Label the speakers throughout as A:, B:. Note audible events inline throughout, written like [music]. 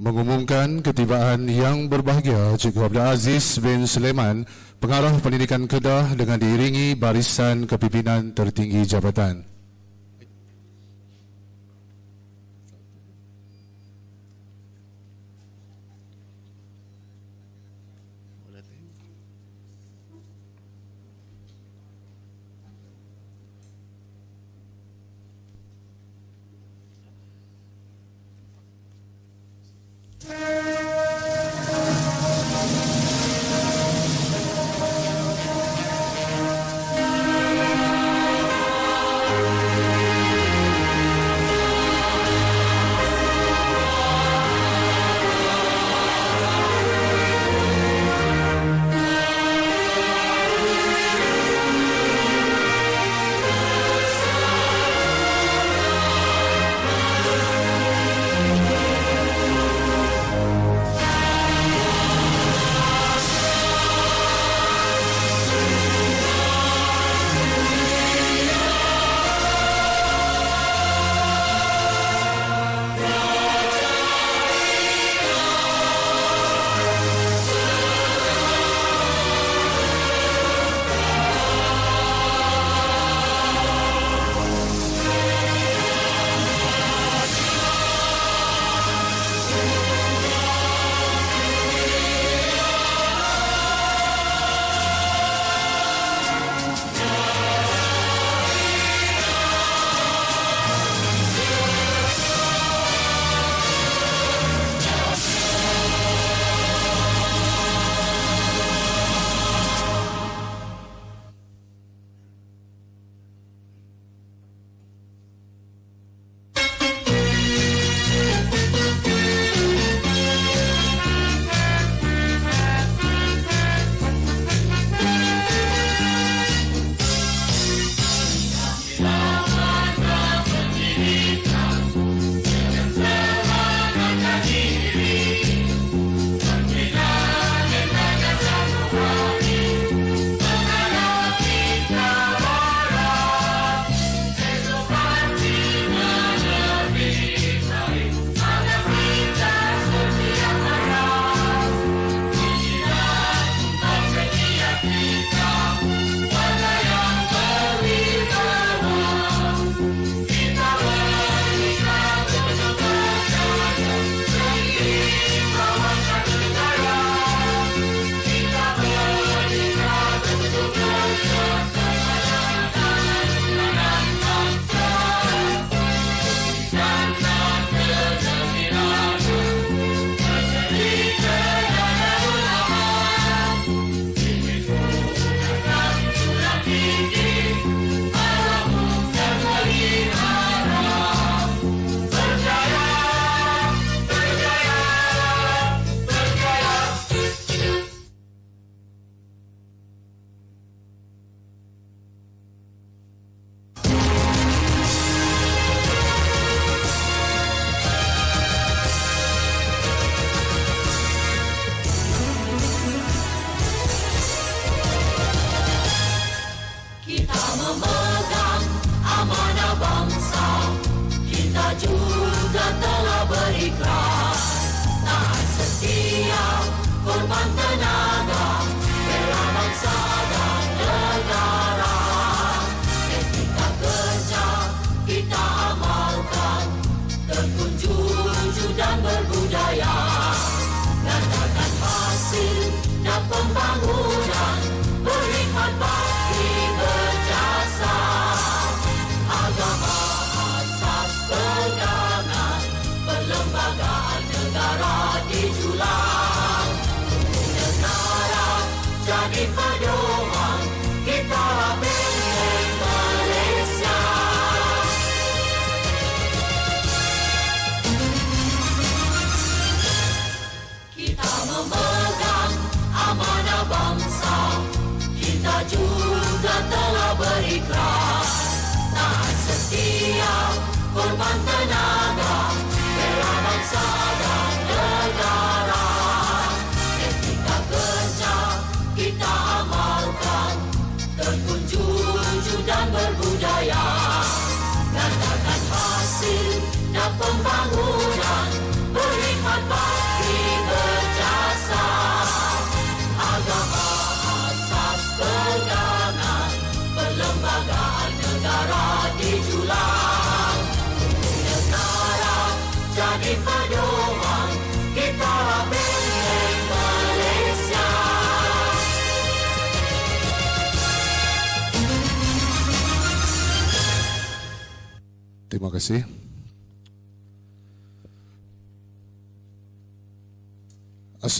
A: mengumumkan ketibaan yang berbahagia Cik Abdul Aziz bin Sulaiman, pengarah pendidikan Kedah dengan diiringi barisan kepimpinan tertinggi jabatan.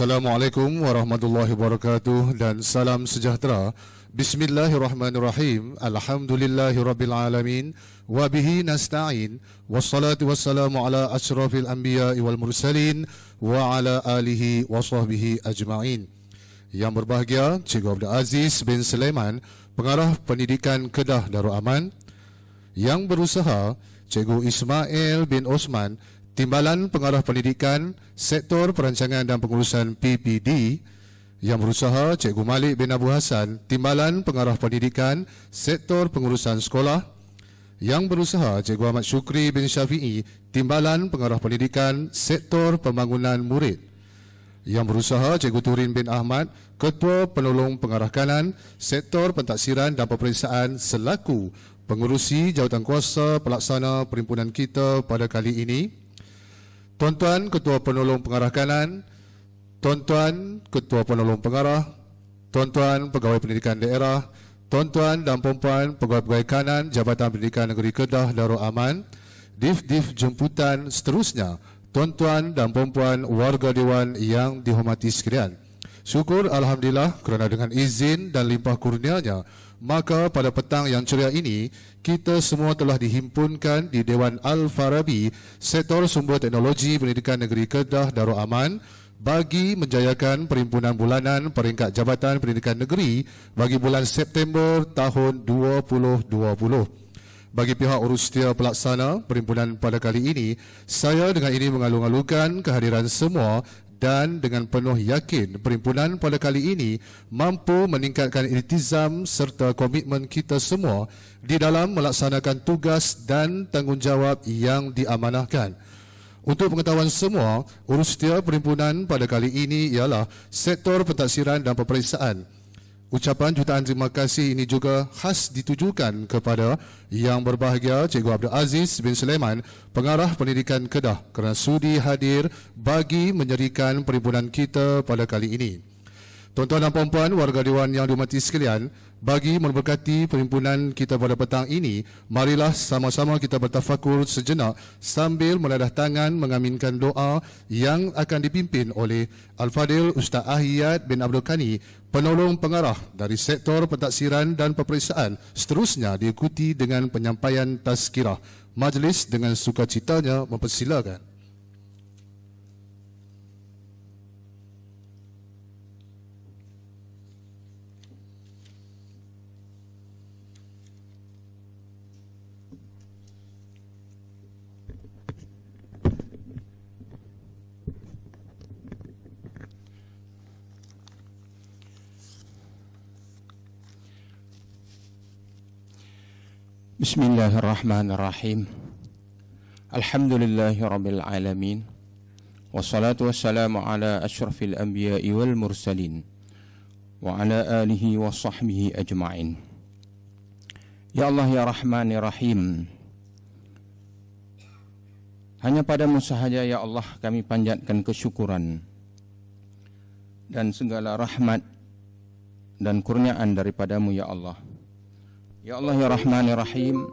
A: Assalamualaikum warahmatullahi wabarakatuh dan salam sejahtera. Bismillahirrahmanirrahim. Alhamdulillahirabbil alamin wa bihi nasta'in. Wassalatu wassalamu ala asyrafil anbiya wal mursalin wa ala alihi wa ajma'in. Yang berbahagia Cikgu Abdul Aziz bin Sulaiman, pengarah pendidikan Kedah Darul Aman yang berusaha Cikgu Ismail bin Osman, Timbalan Pengarah Pendidikan Sektor Perancangan dan Pengurusan PPD yang berusaha Cikgu Malik bin Abu Hassan Timbalan Pengarah Pendidikan Sektor Pengurusan Sekolah yang berusaha Cikgu Ahmad Syukri bin Syafi'i Timbalan Pengarah Pendidikan Sektor Pembangunan Murid yang berusaha Cikgu Turin bin Ahmad Ketua Penolong Pengarah Kanan Sektor Pentaksiran dan Peperiksaan selaku Pengurusi Jawatankuasa Pelaksana Perimpunan kita pada kali ini Tuan-tuan Ketua Penolong Pengarah Kanan, Tuan-tuan Ketua Penolong Pengarah, Tuan-tuan Pegawai Pendidikan Daerah, Tuan-tuan dan Puan-puan Pegawai-Pegawai Kanan Jabatan Pendidikan Negeri Kedah Darul Aman, Dif-dif jemputan seterusnya, Tuan-tuan dan Puan-puan warga Dewan yang dihormati sekalian. Syukur Alhamdulillah kerana dengan izin dan limpah kurnianya, Maka pada petang yang ceria ini, kita semua telah dihimpunkan di Dewan Al-Farabi, Setor Sumber Teknologi Pendidikan Negeri Kedah Darul Aman bagi menjayakan perhimpunan bulanan peringkat Jabatan Pendidikan Negeri bagi bulan September tahun 2020. Bagi pihak urus setia pelaksana perhimpunan pada kali ini, saya dengan ini mengalu-alukan kehadiran semua dan dengan penuh yakin perhimpunan pada kali ini mampu meningkatkan iltizam serta komitmen kita semua di dalam melaksanakan tugas dan tanggungjawab yang diamanahkan. Untuk pengetahuan semua, urus setia perhimpunan pada kali ini ialah sektor pentaksiran dan peperiksaan. Ucapan jutaan terima kasih ini juga khas ditujukan kepada Yang Berbahagia Cikgu Abdul Aziz bin Sulaiman, Pengarah Pendidikan Kedah kerana sudi hadir bagi menyerikan perhimpunan kita pada kali ini. Tuan-tuan dan puan-puan, warga Dewan yang dihormati sekalian, bagi memberkati perhimpunan kita pada petang ini, marilah sama-sama kita bertafakur sejenak sambil meladah tangan mengaminkan doa yang akan dipimpin oleh Al-Fadil Ustaz Ahiyat bin Abdul Kani, penolong pengarah dari sektor pentaksiran dan peperiksaan seterusnya diikuti dengan penyampaian tazkirah. Majlis dengan sukacitanya mempersilakan.
B: Bismillahirrahmanirrahim Alhamdulillahirrabbilalamin Wassalatu wassalamu ala ashrafil anbiya'i wal mursalin Wa ala alihi wa sahbihi ajma'in Ya Allah ya Rahman ya Rahim Hanya padamu sahaja ya Allah kami panjatkan kesyukuran Dan segala rahmat dan kurniaan daripadamu ya Allah Ya Allah Ya Allah ya Rahman ya Rahim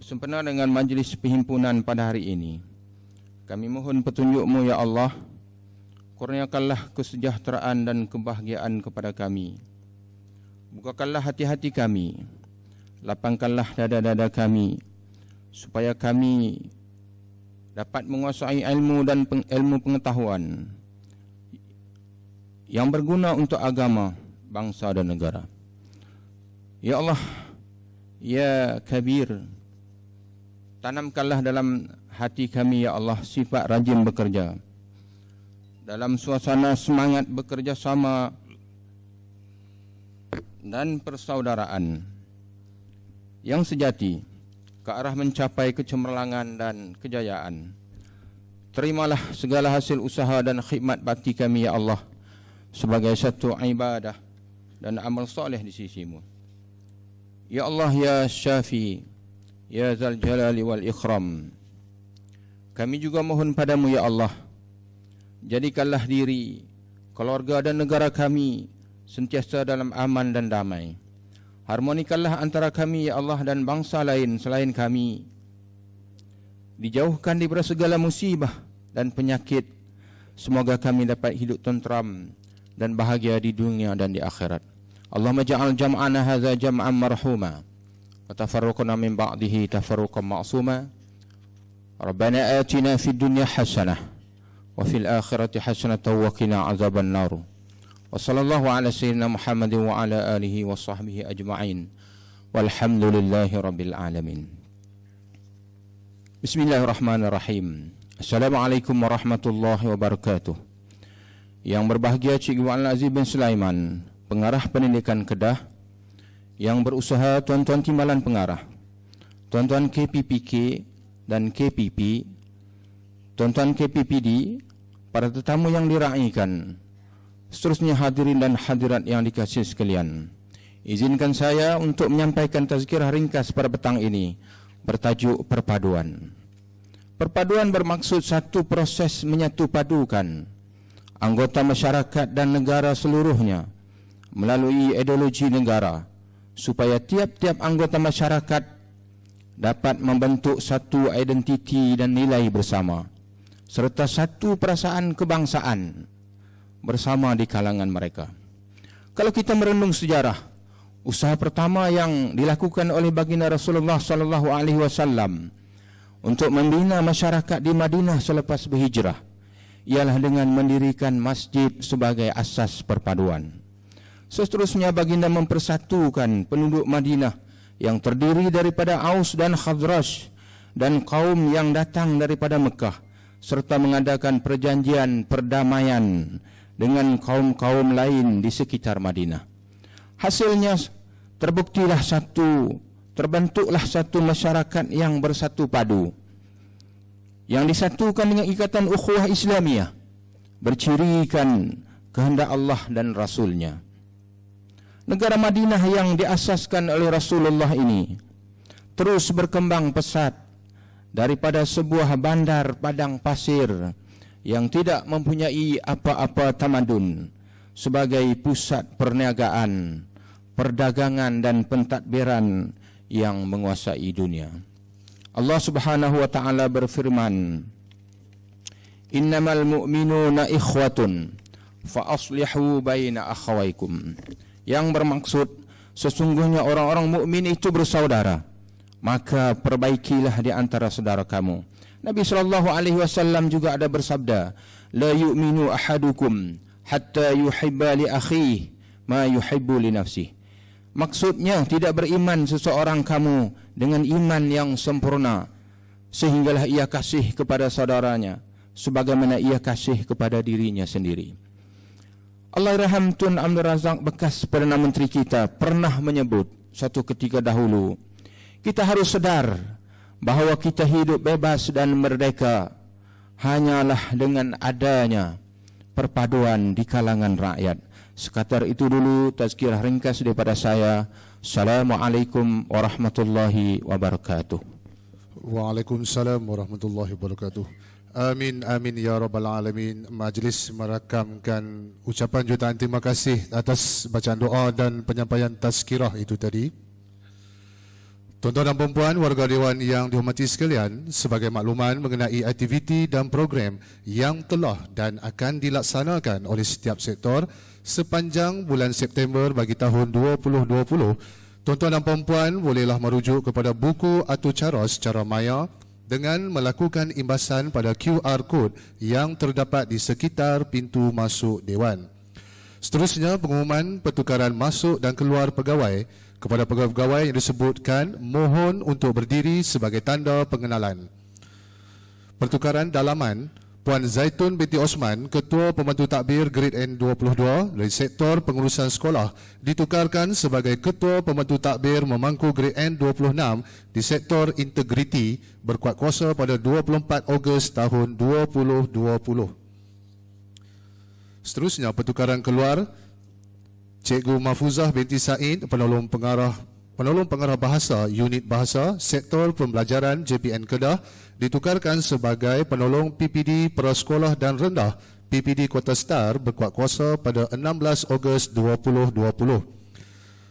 B: Sempena dengan majlis perhimpunan pada hari ini Kami mohon petunjukmu ya Allah Kurniakanlah kesejahteraan dan kebahagiaan kepada kami Bukakanlah hati-hati kami Lapangkanlah dada-dada kami Supaya kami dapat menguasai ilmu dan peng ilmu pengetahuan Yang berguna untuk agama, bangsa dan negara Ya Allah, Ya Kabir Tanamkanlah dalam hati kami Ya Allah sifat rajin bekerja Dalam suasana semangat bekerja sama Dan persaudaraan Yang sejati Ke arah mencapai kecemerlangan dan kejayaan Terimalah segala hasil usaha dan khidmat bakti kami Ya Allah Sebagai satu ibadah dan amal soleh di sisimu. mu Ya Allah ya Syafi Ya Zal Jalali wal Ikhram. Kami juga mohon padamu ya Allah Jadikanlah diri Keluarga dan negara kami Sentiasa dalam aman dan damai Harmonikanlah antara kami ya Allah Dan bangsa lain selain kami Dijauhkan daripada segala musibah Dan penyakit Semoga kami dapat hidup tentram Dan bahagia di dunia dan di akhirat اللهم اجعل جمعنا هذا جمعا مرحوما وتفرقنا من بعده تفرقا معصوما ربنا آتنا في الدنيا حسنة وفي الآخرة حسنة وقنا عذاب النار وصلى الله على سيدنا محمد وعلى آله وصحبه أجمعين والحمد لله رب العالمين بسم الله الرحمن الرحيم السلام عليكم ورحمة الله وبركاته Yang berbahagia Cikgu Al-Aziz bin Sulaiman pengarah pendidikan Kedah yang berusaha tuan-tuan timbalan pengarah, tuan-tuan KPPK dan KPP, tuan-tuan KPPD, para tetamu yang diraihkan, seterusnya hadirin dan hadirat yang dikasih sekalian. Izinkan saya untuk menyampaikan tazkirah ringkas pada petang ini bertajuk perpaduan. Perpaduan bermaksud satu proses menyatu padukan anggota masyarakat dan negara seluruhnya melalui ideologi negara supaya tiap-tiap anggota masyarakat dapat membentuk satu identiti dan nilai bersama serta satu perasaan kebangsaan bersama di kalangan mereka. Kalau kita merenung sejarah, usaha pertama yang dilakukan oleh baginda Rasulullah sallallahu alaihi wasallam untuk membina masyarakat di Madinah selepas berhijrah ialah dengan mendirikan masjid sebagai asas perpaduan. Seterusnya baginda mempersatukan penduduk Madinah yang terdiri daripada Aus dan Khazraj dan kaum yang datang daripada Mekah serta mengadakan perjanjian perdamaian dengan kaum-kaum lain di sekitar Madinah. Hasilnya terbuktilah satu, terbentuklah satu masyarakat yang bersatu padu yang disatukan dengan ikatan ukhuwah Islamiah bercirikan kehendak Allah dan Rasulnya negara Madinah yang diasaskan oleh Rasulullah ini terus berkembang pesat daripada sebuah bandar padang pasir yang tidak mempunyai apa-apa tamadun sebagai pusat perniagaan, perdagangan dan pentadbiran yang menguasai dunia. Allah Subhanahu wa taala berfirman, "Innamal mu'minuna ikhwatun fa aslihu baina akhawaykum." yang bermaksud sesungguhnya orang-orang mukmin itu bersaudara maka perbaikilah di antara saudara kamu Nabi sallallahu alaihi wasallam juga ada bersabda la yu'minu ahadukum hatta yuhibba li akhihi ma yuhibbu li nafsihi maksudnya tidak beriman seseorang kamu dengan iman yang sempurna sehinggalah ia kasih kepada saudaranya sebagaimana ia kasih kepada dirinya sendiri. Allah Rahim Tun Abdul Razak bekas Perdana Menteri kita pernah menyebut satu ketika dahulu kita harus sedar bahawa kita hidup bebas dan merdeka hanyalah dengan adanya perpaduan di kalangan rakyat. Sekatar itu dulu tazkirah ringkas daripada saya. Assalamualaikum warahmatullahi wabarakatuh.
A: Waalaikumsalam warahmatullahi wabarakatuh. Amin, amin ya rabbal alamin. Majlis merakamkan ucapan jutaan terima kasih atas bacaan doa dan penyampaian tazkirah itu tadi. Tuan-tuan dan puan warga dewan yang dihormati sekalian, sebagai makluman mengenai aktiviti dan program yang telah dan akan dilaksanakan oleh setiap sektor sepanjang bulan September bagi tahun 2020, Tuan-tuan dan puan bolehlah merujuk kepada buku atau cara secara maya dengan melakukan imbasan pada QR code yang terdapat di sekitar pintu masuk dewan. Seterusnya, pengumuman pertukaran masuk dan keluar pegawai kepada pegawai-pegawai yang disebutkan mohon untuk berdiri sebagai tanda pengenalan. Pertukaran dalaman Puan Zaitun binti Osman, Ketua Pembantu Takbir Grade N22 dari Sektor Pengurusan Sekolah ditukarkan sebagai Ketua Pembantu Takbir Memangku Grade N26 di Sektor Integriti berkuat kuasa pada 24 Ogos tahun 2020. Seterusnya, pertukaran keluar Cikgu Mahfuzah binti Said, penolong pengarah Penolong Pengarah Bahasa Unit Bahasa Sektor Pembelajaran JPN Kedah ditukarkan sebagai penolong PPD prasekolah dan rendah PPD Kota Star berkuat kuasa pada 16 Ogos 2020.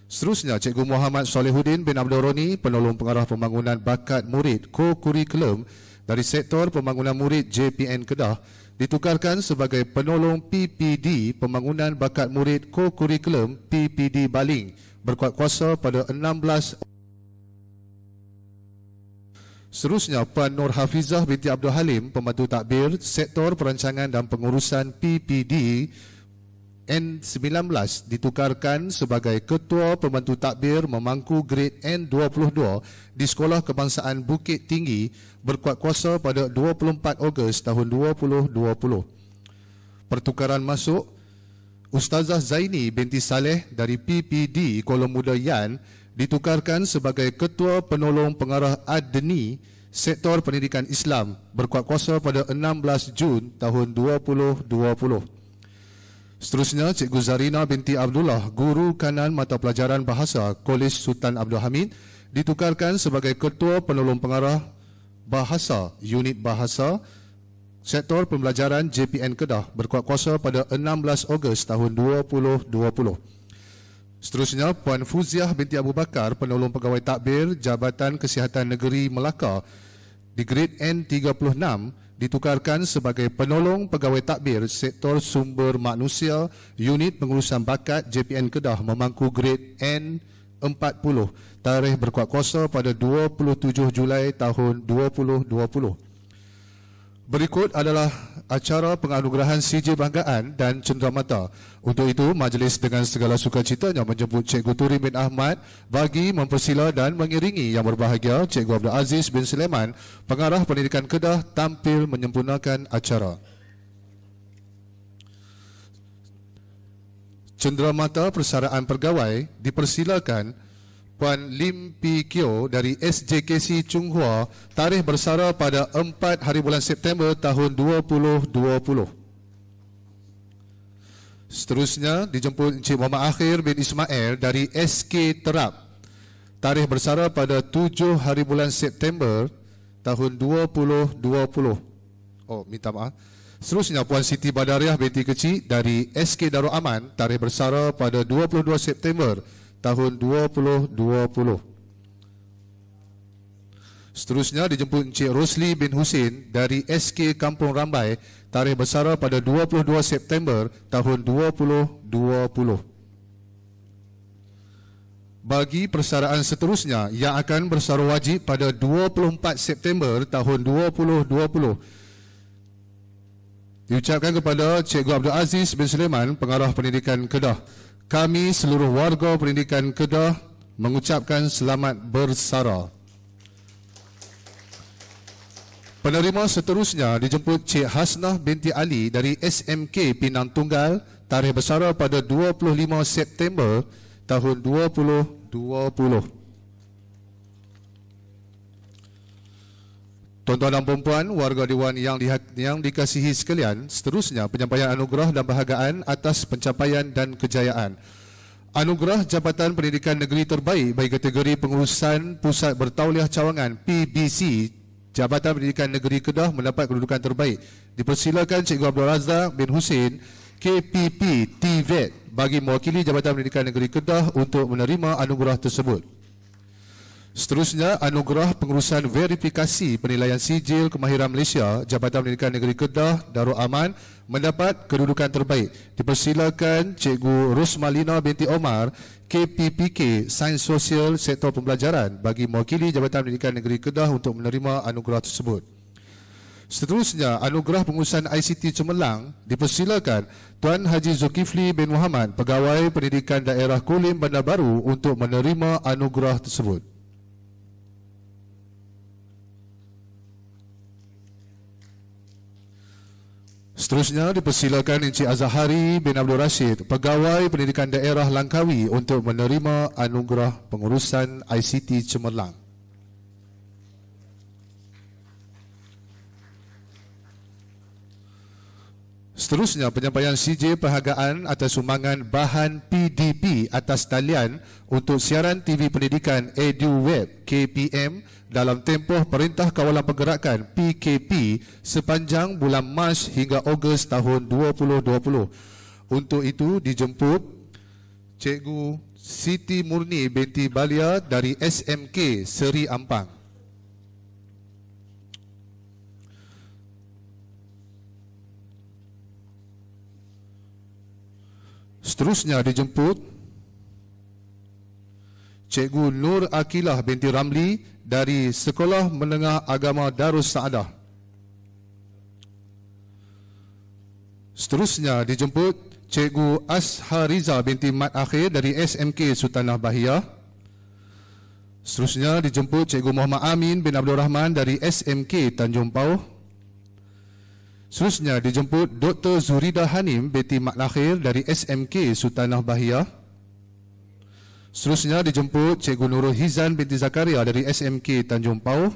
A: Seterusnya, Cikgu Muhammad Solehuddin bin Abdul Roni, penolong pengarah pembangunan bakat murid co-curriculum dari sektor pembangunan murid JPN Kedah ditukarkan sebagai penolong PPD pembangunan bakat murid co-curriculum PPD Baling berkuat kuasa pada 16 Ogos Seterusnya, Puan Nur Hafizah binti Abdul Halim, Pembantu Takbir, Sektor Perancangan dan Pengurusan PPD N19 ditukarkan sebagai Ketua Pembantu Takbir Memangku Grade N22 di Sekolah Kebangsaan Bukit Tinggi berkuat kuasa pada 24 Ogos tahun 2020. Pertukaran masuk, Ustazah Zaini binti Saleh dari PPD Kuala Muda Yan ditukarkan sebagai Ketua Penolong Pengarah Adni Sektor Pendidikan Islam berkuat kuasa pada 16 Jun tahun 2020. Seterusnya, Cikgu Zarina binti Abdullah, Guru Kanan Mata Pelajaran Bahasa Kolej Sultan Abdul Hamid, ditukarkan sebagai Ketua Penolong Pengarah Bahasa Unit Bahasa Sektor Pembelajaran JPN Kedah berkuat kuasa pada 16 Ogos tahun 2020. Seterusnya, Puan Fuziah binti Abu Bakar, penolong pegawai takbir Jabatan Kesihatan Negeri Melaka di grade N36 ditukarkan sebagai penolong pegawai takbir sektor sumber manusia unit pengurusan bakat JPN Kedah memangku grade N40 tarikh berkuat kuasa pada 27 Julai tahun 2020. Berikut adalah acara penganugerahan CJ Banggaan dan Cendramata. Untuk itu, majlis dengan segala sukacitanya menjemput Cikgu Turi bin Ahmad bagi mempersila dan mengiringi yang berbahagia Cikgu Abdul Aziz bin Sileman, pengarah pendidikan Kedah tampil menyempurnakan acara. Cendramata Persaraan Pergawai dipersilakan Puan Lim Pi Kyo dari SJKC Chung Hua tarikh bersara pada 4 hari bulan September tahun 2020. Seterusnya dijemput Encik Muhammad Akhir bin Ismail dari SK Terap tarikh bersara pada 7 hari bulan September tahun 2020. Oh, minta maaf. Seterusnya Puan Siti Badariah binti kecil dari SK Darul Aman tarikh bersara pada 22 September 2020 tahun 2020. Seterusnya dijemput Encik Rosli bin Husin dari SK Kampung Rambai tarikh bersara pada 22 September tahun 2020. Bagi persaraan seterusnya yang akan bersara wajib pada 24 September tahun 2020 diucapkan kepada Cikgu Abdul Aziz bin Sulaiman, Pengarah Pendidikan Kedah kami seluruh warga pendidikan Kedah mengucapkan selamat bersara. Penerima seterusnya dijemput Cik Hasnah binti Ali dari SMK Pinang Tunggal tarikh bersara pada 25 September tahun 2020. Tuan-tuan dan puan-puan, warga Dewan yang, diha- yang dikasihi sekalian, seterusnya penyampaian anugerah dan bahagiaan atas pencapaian dan kejayaan. Anugerah Jabatan Pendidikan Negeri Terbaik bagi kategori pengurusan Pusat Bertauliah Cawangan PBC Jabatan Pendidikan Negeri Kedah mendapat kedudukan terbaik. Dipersilakan Cikgu Abdul Razak bin Hussein, KPP TVET bagi mewakili Jabatan Pendidikan Negeri Kedah untuk menerima anugerah tersebut. Seterusnya, anugerah pengurusan verifikasi penilaian sijil kemahiran Malaysia Jabatan Pendidikan Negeri Kedah Darul Aman mendapat kedudukan terbaik. Dipersilakan Cikgu Rosmalina binti Omar, KPPK Sains Sosial Sektor Pembelajaran bagi mewakili Jabatan Pendidikan Negeri Kedah untuk menerima anugerah tersebut. Seterusnya, anugerah pengurusan ICT Cemerlang dipersilakan Tuan Haji Zulkifli bin Muhammad, Pegawai Pendidikan Daerah Kulim Bandar Baru untuk menerima anugerah tersebut. Seterusnya dipersilakan Encik Azahari bin Abdul Rashid, Pegawai Pendidikan Daerah Langkawi untuk menerima anugerah pengurusan ICT Cemerlang. Seterusnya penyampaian CJ penghargaan atas sumbangan bahan PDP atas talian untuk siaran TV pendidikan EduWeb KPM dalam tempoh Perintah Kawalan Pergerakan PKP sepanjang bulan Mac hingga Ogos tahun 2020. Untuk itu dijemput Cikgu Siti Murni binti Balia dari SMK Seri Ampang. Seterusnya dijemput Cikgu Nur Akilah binti Ramli dari Sekolah Menengah Agama Darus Saadah. Seterusnya dijemput Cikgu Ashariza binti Mat Akhir dari SMK Sultanah Bahia, Seterusnya dijemput Cikgu Muhammad Amin bin Abdul Rahman dari SMK Tanjung Pau. Seterusnya dijemput Dr. Zurida Hanim binti Mat Akhir dari SMK Sultanah Bahia. Seterusnya dijemput Cikgu Nurul Hizan binti Zakaria dari SMK Tanjung Pau.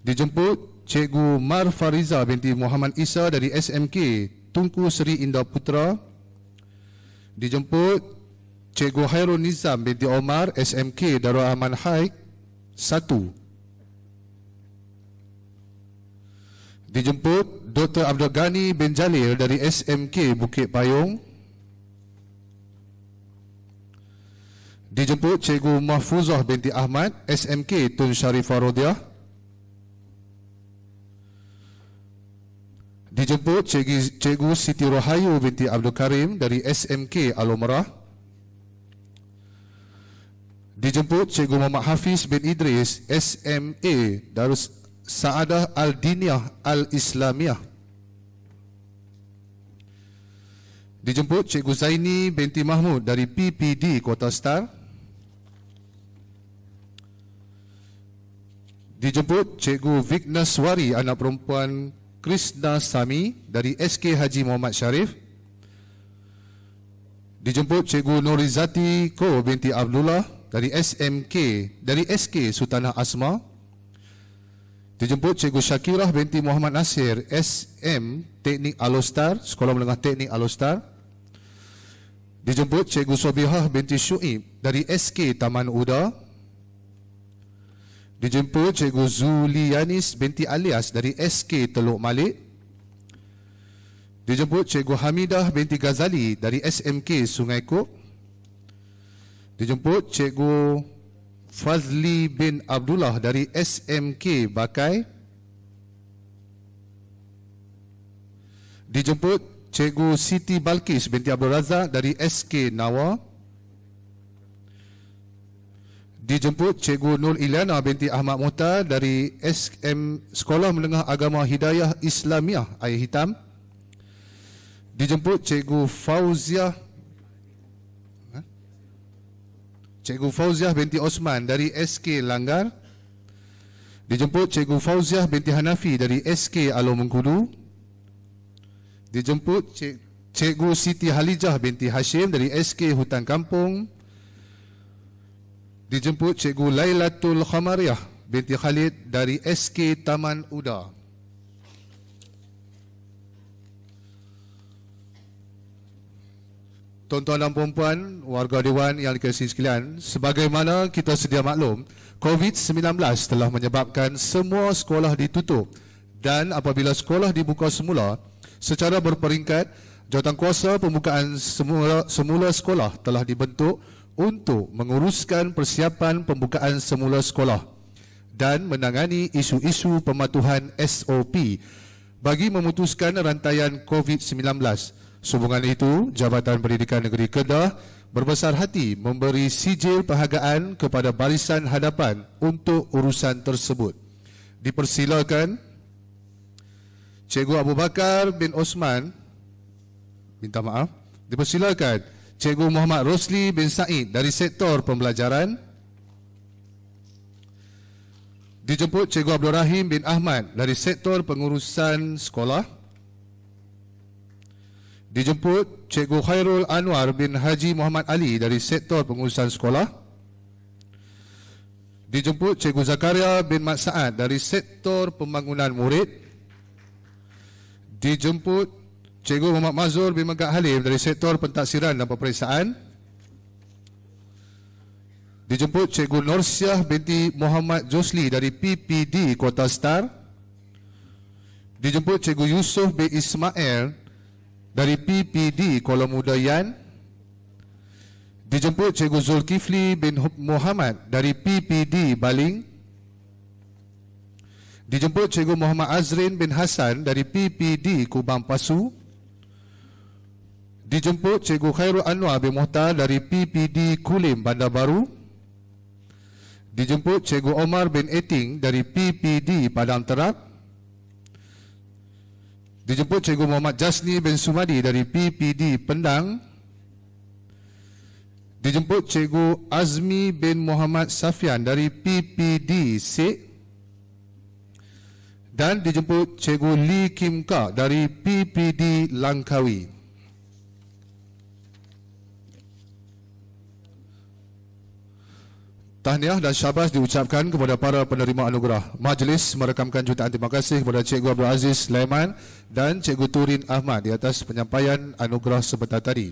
A: Dijemput Cikgu Mar Fariza binti Muhammad Isa dari SMK Tunku Seri Indah Putra. Dijemput Cikgu Hairul Nizam binti Omar SMK Darul Aman Haik Satu, Dijemput Dr. Abdul Ghani bin Jalil dari SMK Bukit Payung dijemput Cikgu Mahfuzah binti Ahmad SMK Tun Sharifah Rodiah dijemput Cikgu, Cikgu Siti Rohayu binti Abdul Karim dari SMK Alomerah dijemput Cikgu Muhammad Hafiz bin Idris SMA Darus Saadah Al-Diniyah al Islamiah. dijemput Cikgu Zaini binti Mahmud dari PPD Kota Star dijemput Cikgu Vignaswari anak perempuan Krishna Sami dari SK Haji Muhammad Sharif. Dijemput Cikgu Norizati Ko binti Abdullah dari SMK dari SK Sultanah Asma. Dijemput Cikgu Syakirah binti Muhammad Nasir SM Teknik Alostar Sekolah Menengah Teknik Alostar. Dijemput Cikgu Sobihah binti Syuib dari SK Taman Uda dijemput Cikgu Zulianis binti Alias dari SK Teluk Malik dijemput Cikgu Hamidah binti Ghazali dari SMK Sungai Kok dijemput Cikgu Fazli bin Abdullah dari SMK Bakai dijemput Cikgu Siti Balkis binti Abdul Razak dari SK Nawar dijemput Cikgu Nur Ilyana binti Ahmad Mota dari SM Sekolah Menengah Agama Hidayah Islamiah Air Hitam. Dijemput Cikgu Fauziah ha? Cikgu Fauziah binti Osman dari SK Langgar. Dijemput Cikgu Fauziah binti Hanafi dari SK Alor Mengkudu. Dijemput Cikgu Siti Halijah binti Hashim dari SK Hutan Kampung dijemput Cikgu Lailatul Khamariah binti Khalid dari SK Taman Uda. Tuan-tuan dan puan-puan, warga dewan yang dikasihi sekalian, sebagaimana kita sedia maklum, COVID-19 telah menyebabkan semua sekolah ditutup dan apabila sekolah dibuka semula, secara berperingkat, jawatankuasa pembukaan semula, semula sekolah telah dibentuk untuk menguruskan persiapan pembukaan semula sekolah dan menangani isu-isu pematuhan SOP bagi memutuskan rantaian COVID-19. Sehubungan itu, Jabatan Pendidikan Negeri Kedah berbesar hati memberi sijil perhagaan kepada barisan hadapan untuk urusan tersebut. Dipersilakan Cikgu Abu Bakar bin Osman minta maaf dipersilakan Cikgu Muhammad Rosli bin Said dari sektor pembelajaran Dijemput Cikgu Abdul Rahim bin Ahmad dari sektor pengurusan sekolah Dijemput Cikgu Khairul Anwar bin Haji Muhammad Ali dari sektor pengurusan sekolah Dijemput Cikgu Zakaria bin Mat Saad dari sektor pembangunan murid Dijemput Cikgu Muhammad Mazur bin Megat Halim dari Sektor Pentaksiran dan Peperiksaan Dijemput Cikgu Norsyah binti Muhammad Josli dari PPD Kota Star Dijemput Cikgu Yusof bin Ismail dari PPD Kuala Muda Yan Dijemput Cikgu Zulkifli bin Muhammad dari PPD Baling Dijemput Cikgu Muhammad Azrin bin Hasan dari PPD Kubang Pasu dijemput Cikgu Khairul Anwar bin Muhtar dari PPD Kulim Bandar Baru dijemput Cikgu Omar bin Eting dari PPD Padang Terap dijemput Cikgu Muhammad Jasni bin Sumadi dari PPD Pendang dijemput Cikgu Azmi bin Muhammad Safian dari PPD Sik dan dijemput Cikgu Lee Kim Ka dari PPD Langkawi. Tahniah dan syabas diucapkan kepada para penerima anugerah. Majlis merekamkan jutaan terima kasih kepada Cikgu Abdul Aziz Laiman dan Cikgu Turin Ahmad di atas penyampaian anugerah sebentar tadi.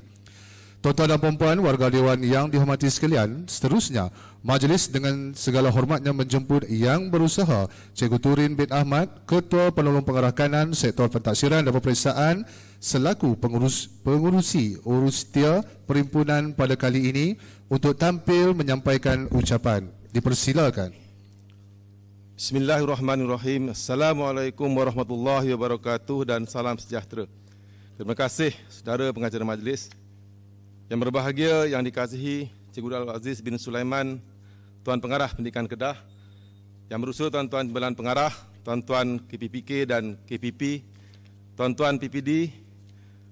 A: Tuan-tuan dan puan-puan warga Dewan yang dihormati sekalian, seterusnya majlis dengan segala hormatnya menjemput yang berusaha Cikgu Turin bin Ahmad, Ketua Penolong Pengarah Kanan Sektor Pentaksiran dan Peperiksaan selaku pengurus pengurusi urus urustia perimpunan pada kali ini untuk tampil menyampaikan ucapan. Dipersilakan.
C: Bismillahirrahmanirrahim. Assalamualaikum warahmatullahi wabarakatuh dan salam sejahtera. Terima kasih saudara Pengajar majlis. Yang berbahagia yang dikasihi Cikgu Dal Aziz bin Sulaiman Tuan Pengarah Pendidikan Kedah Yang berusul Tuan-Tuan Jembalan Pengarah Tuan-Tuan KPPK dan KPP Tuan-Tuan PPD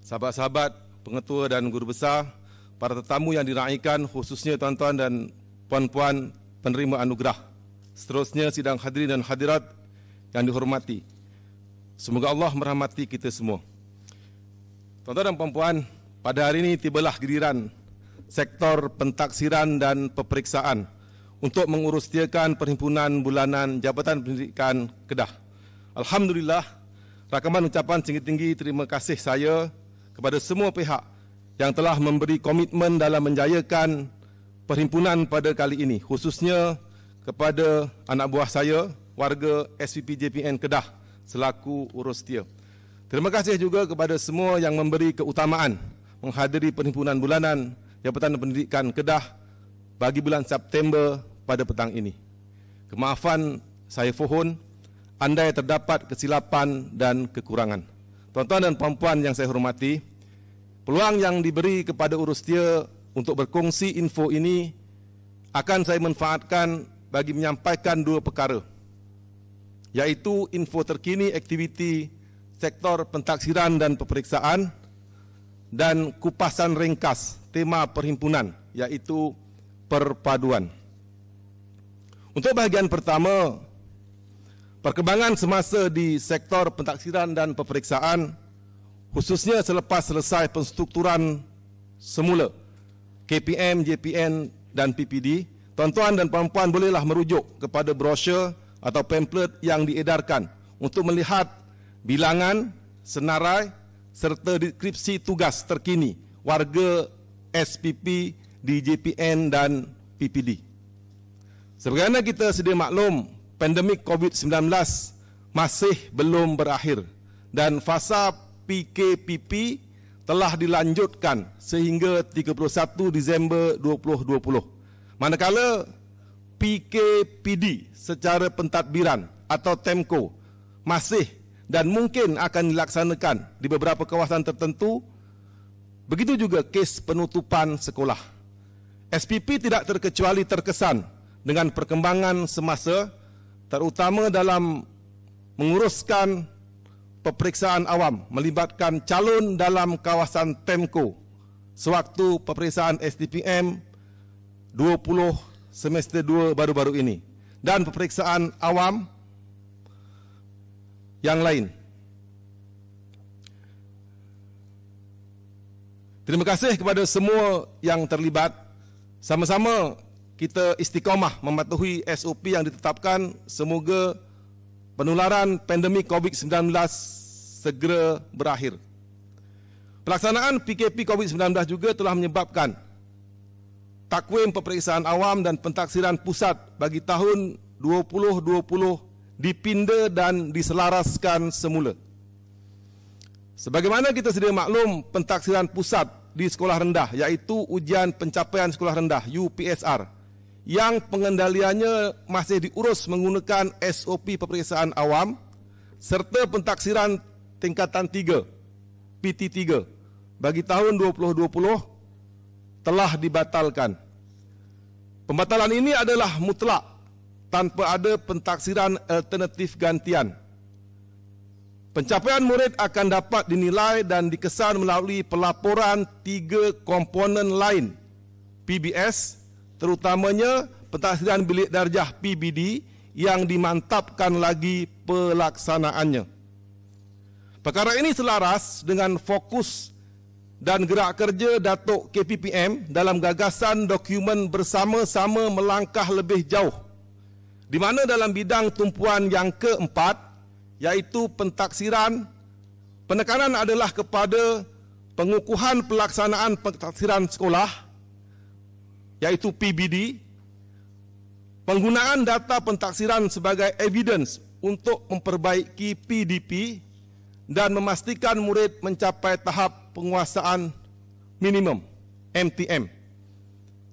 C: Sahabat-sahabat Pengetua dan Guru Besar Para tetamu yang diraihkan khususnya Tuan-Tuan dan Puan-Puan Penerima Anugerah Seterusnya sidang hadirin dan hadirat yang dihormati Semoga Allah merahmati kita semua Tuan-tuan dan puan-puan, pada hari ini tibalah giliran sektor pentaksiran dan peperiksaan untuk mengurustiakan perhimpunan bulanan Jabatan Pendidikan Kedah. Alhamdulillah, rakaman ucapan tinggi-tinggi terima kasih saya kepada semua pihak yang telah memberi komitmen dalam menjayakan perhimpunan pada kali ini, khususnya kepada anak buah saya, warga SPP JPN Kedah selaku urus urustia. Terima kasih juga kepada semua yang memberi keutamaan menghadiri perhimpunan bulanan Jabatan Pendidikan Kedah bagi bulan September pada petang ini. Kemaafan saya mohon andai terdapat kesilapan dan kekurangan. Tuan-tuan dan puan-puan yang saya hormati, peluang yang diberi kepada urus Urustia untuk berkongsi info ini akan saya manfaatkan bagi menyampaikan dua perkara yaitu info terkini aktiviti sektor pentaksiran dan peperiksaan dan kupasan ringkas tema perhimpunan iaitu perpaduan. Untuk bahagian pertama, perkembangan semasa di sektor pentaksiran dan peperiksaan khususnya selepas selesai penstrukturan semula KPM, JPN dan PPD, tuan-tuan dan puan-puan bolehlah merujuk kepada brosur atau pamphlet yang diedarkan untuk melihat bilangan senarai serta deskripsi tugas terkini warga SPP, di JPN dan PPD. Sebagaimana kita sedia maklum, pandemik COVID-19 masih belum berakhir dan fasa PKPP telah dilanjutkan sehingga 31 Disember 2020. Manakala PKPD secara pentadbiran atau Temco masih dan mungkin akan dilaksanakan di beberapa kawasan tertentu begitu juga kes penutupan sekolah SPP tidak terkecuali terkesan dengan perkembangan semasa terutama dalam menguruskan peperiksaan awam melibatkan calon dalam kawasan Temko sewaktu peperiksaan STPM 20 semester 2 baru-baru ini dan peperiksaan awam yang lain. Terima kasih kepada semua yang terlibat. Sama-sama kita istiqomah mematuhi SOP yang ditetapkan. Semoga penularan pandemik COVID-19 segera berakhir. Pelaksanaan PKP COVID-19 juga telah menyebabkan takwim peperiksaan awam dan pentaksiran pusat bagi tahun 2020 dipinda dan diselaraskan semula. Sebagaimana kita sedia maklum pentaksiran pusat di sekolah rendah iaitu ujian pencapaian sekolah rendah UPSR yang pengendaliannya masih diurus menggunakan SOP peperiksaan awam serta pentaksiran tingkatan 3 PT3 bagi tahun 2020 telah dibatalkan. Pembatalan ini adalah mutlak tanpa ada pentaksiran alternatif gantian. Pencapaian murid akan dapat dinilai dan dikesan melalui pelaporan tiga komponen lain PBS terutamanya pentaksiran bilik darjah PBD yang dimantapkan lagi pelaksanaannya. Perkara ini selaras dengan fokus dan gerak kerja Datuk KPPM dalam gagasan dokumen bersama-sama melangkah lebih jauh di mana dalam bidang tumpuan yang keempat iaitu pentaksiran penekanan adalah kepada pengukuhan pelaksanaan pentaksiran sekolah iaitu PBD penggunaan data pentaksiran sebagai evidence untuk memperbaiki PDP dan memastikan murid mencapai tahap penguasaan minimum MTM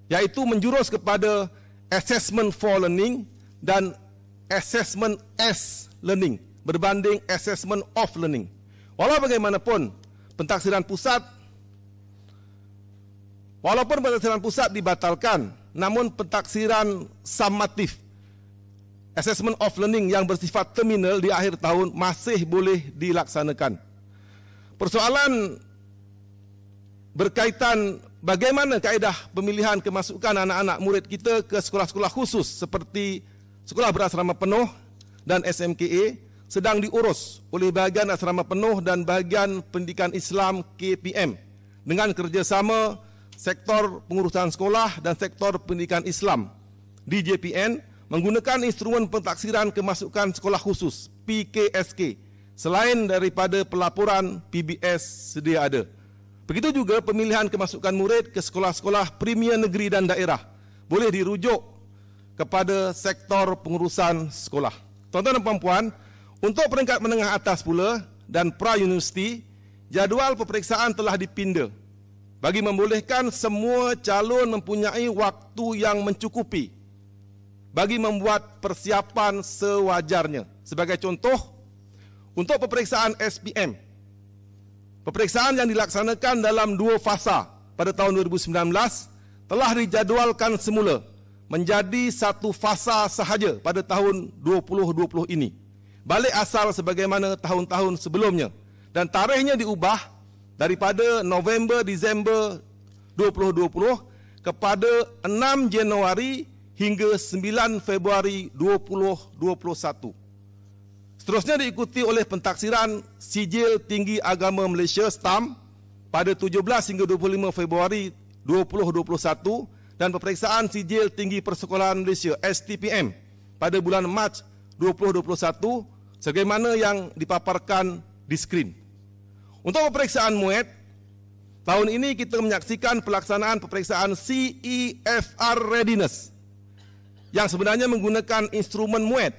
C: iaitu menjurus kepada assessment for learning dan assessment S learning berbanding assessment of learning. Walau bagaimanapun pentaksiran pusat walaupun pentaksiran pusat dibatalkan, namun pentaksiran summative assessment of learning yang bersifat terminal di akhir tahun masih boleh dilaksanakan. Persoalan berkaitan bagaimana kaedah pemilihan kemasukan anak-anak murid kita ke sekolah-sekolah khusus seperti sekolah berasrama penuh dan SMKA sedang diurus oleh bahagian asrama penuh dan bahagian pendidikan Islam KPM dengan kerjasama sektor pengurusan sekolah dan sektor pendidikan Islam di JPN menggunakan instrumen pentaksiran kemasukan sekolah khusus PKSK selain daripada pelaporan PBS sedia ada. Begitu juga pemilihan kemasukan murid ke sekolah-sekolah premier negeri dan daerah boleh dirujuk kepada sektor pengurusan sekolah. Tuan-tuan dan puan-puan, untuk peringkat menengah atas pula dan pra-universiti, jadual peperiksaan telah dipinda bagi membolehkan semua calon mempunyai waktu yang mencukupi bagi membuat persiapan sewajarnya. Sebagai contoh, untuk peperiksaan SPM, peperiksaan yang dilaksanakan dalam dua fasa pada tahun 2019 telah dijadualkan semula menjadi satu fasa sahaja pada tahun 2020 ini. Balik asal sebagaimana tahun-tahun sebelumnya dan tarikhnya diubah daripada November Disember 2020 kepada 6 Januari hingga 9 Februari 2021. Seterusnya diikuti oleh pentaksiran Sijil Tinggi Agama Malaysia STAM pada 17 hingga 25 Februari 2021 dan Pemeriksaan Sijil Tinggi Persekolahan Malaysia STPM pada bulan Mac 2021 sebagaimana yang dipaparkan di skrin. Untuk pemeriksaan MUET, tahun ini kita menyaksikan pelaksanaan pemeriksaan CEFR Readiness yang sebenarnya menggunakan instrumen MUET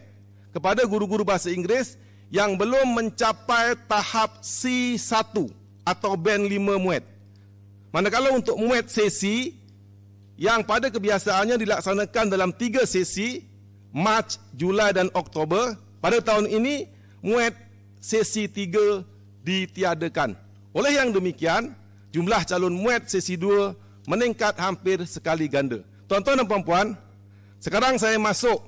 C: kepada guru-guru bahasa Inggeris yang belum mencapai tahap C1 atau band 5 MUET. Manakala untuk MUET sesi, yang pada kebiasaannya dilaksanakan dalam tiga sesi Mac, Julai dan Oktober pada tahun ini muat sesi tiga ditiadakan. Oleh yang demikian, jumlah calon muat sesi dua meningkat hampir sekali ganda. Tuan-tuan dan puan-puan, sekarang saya masuk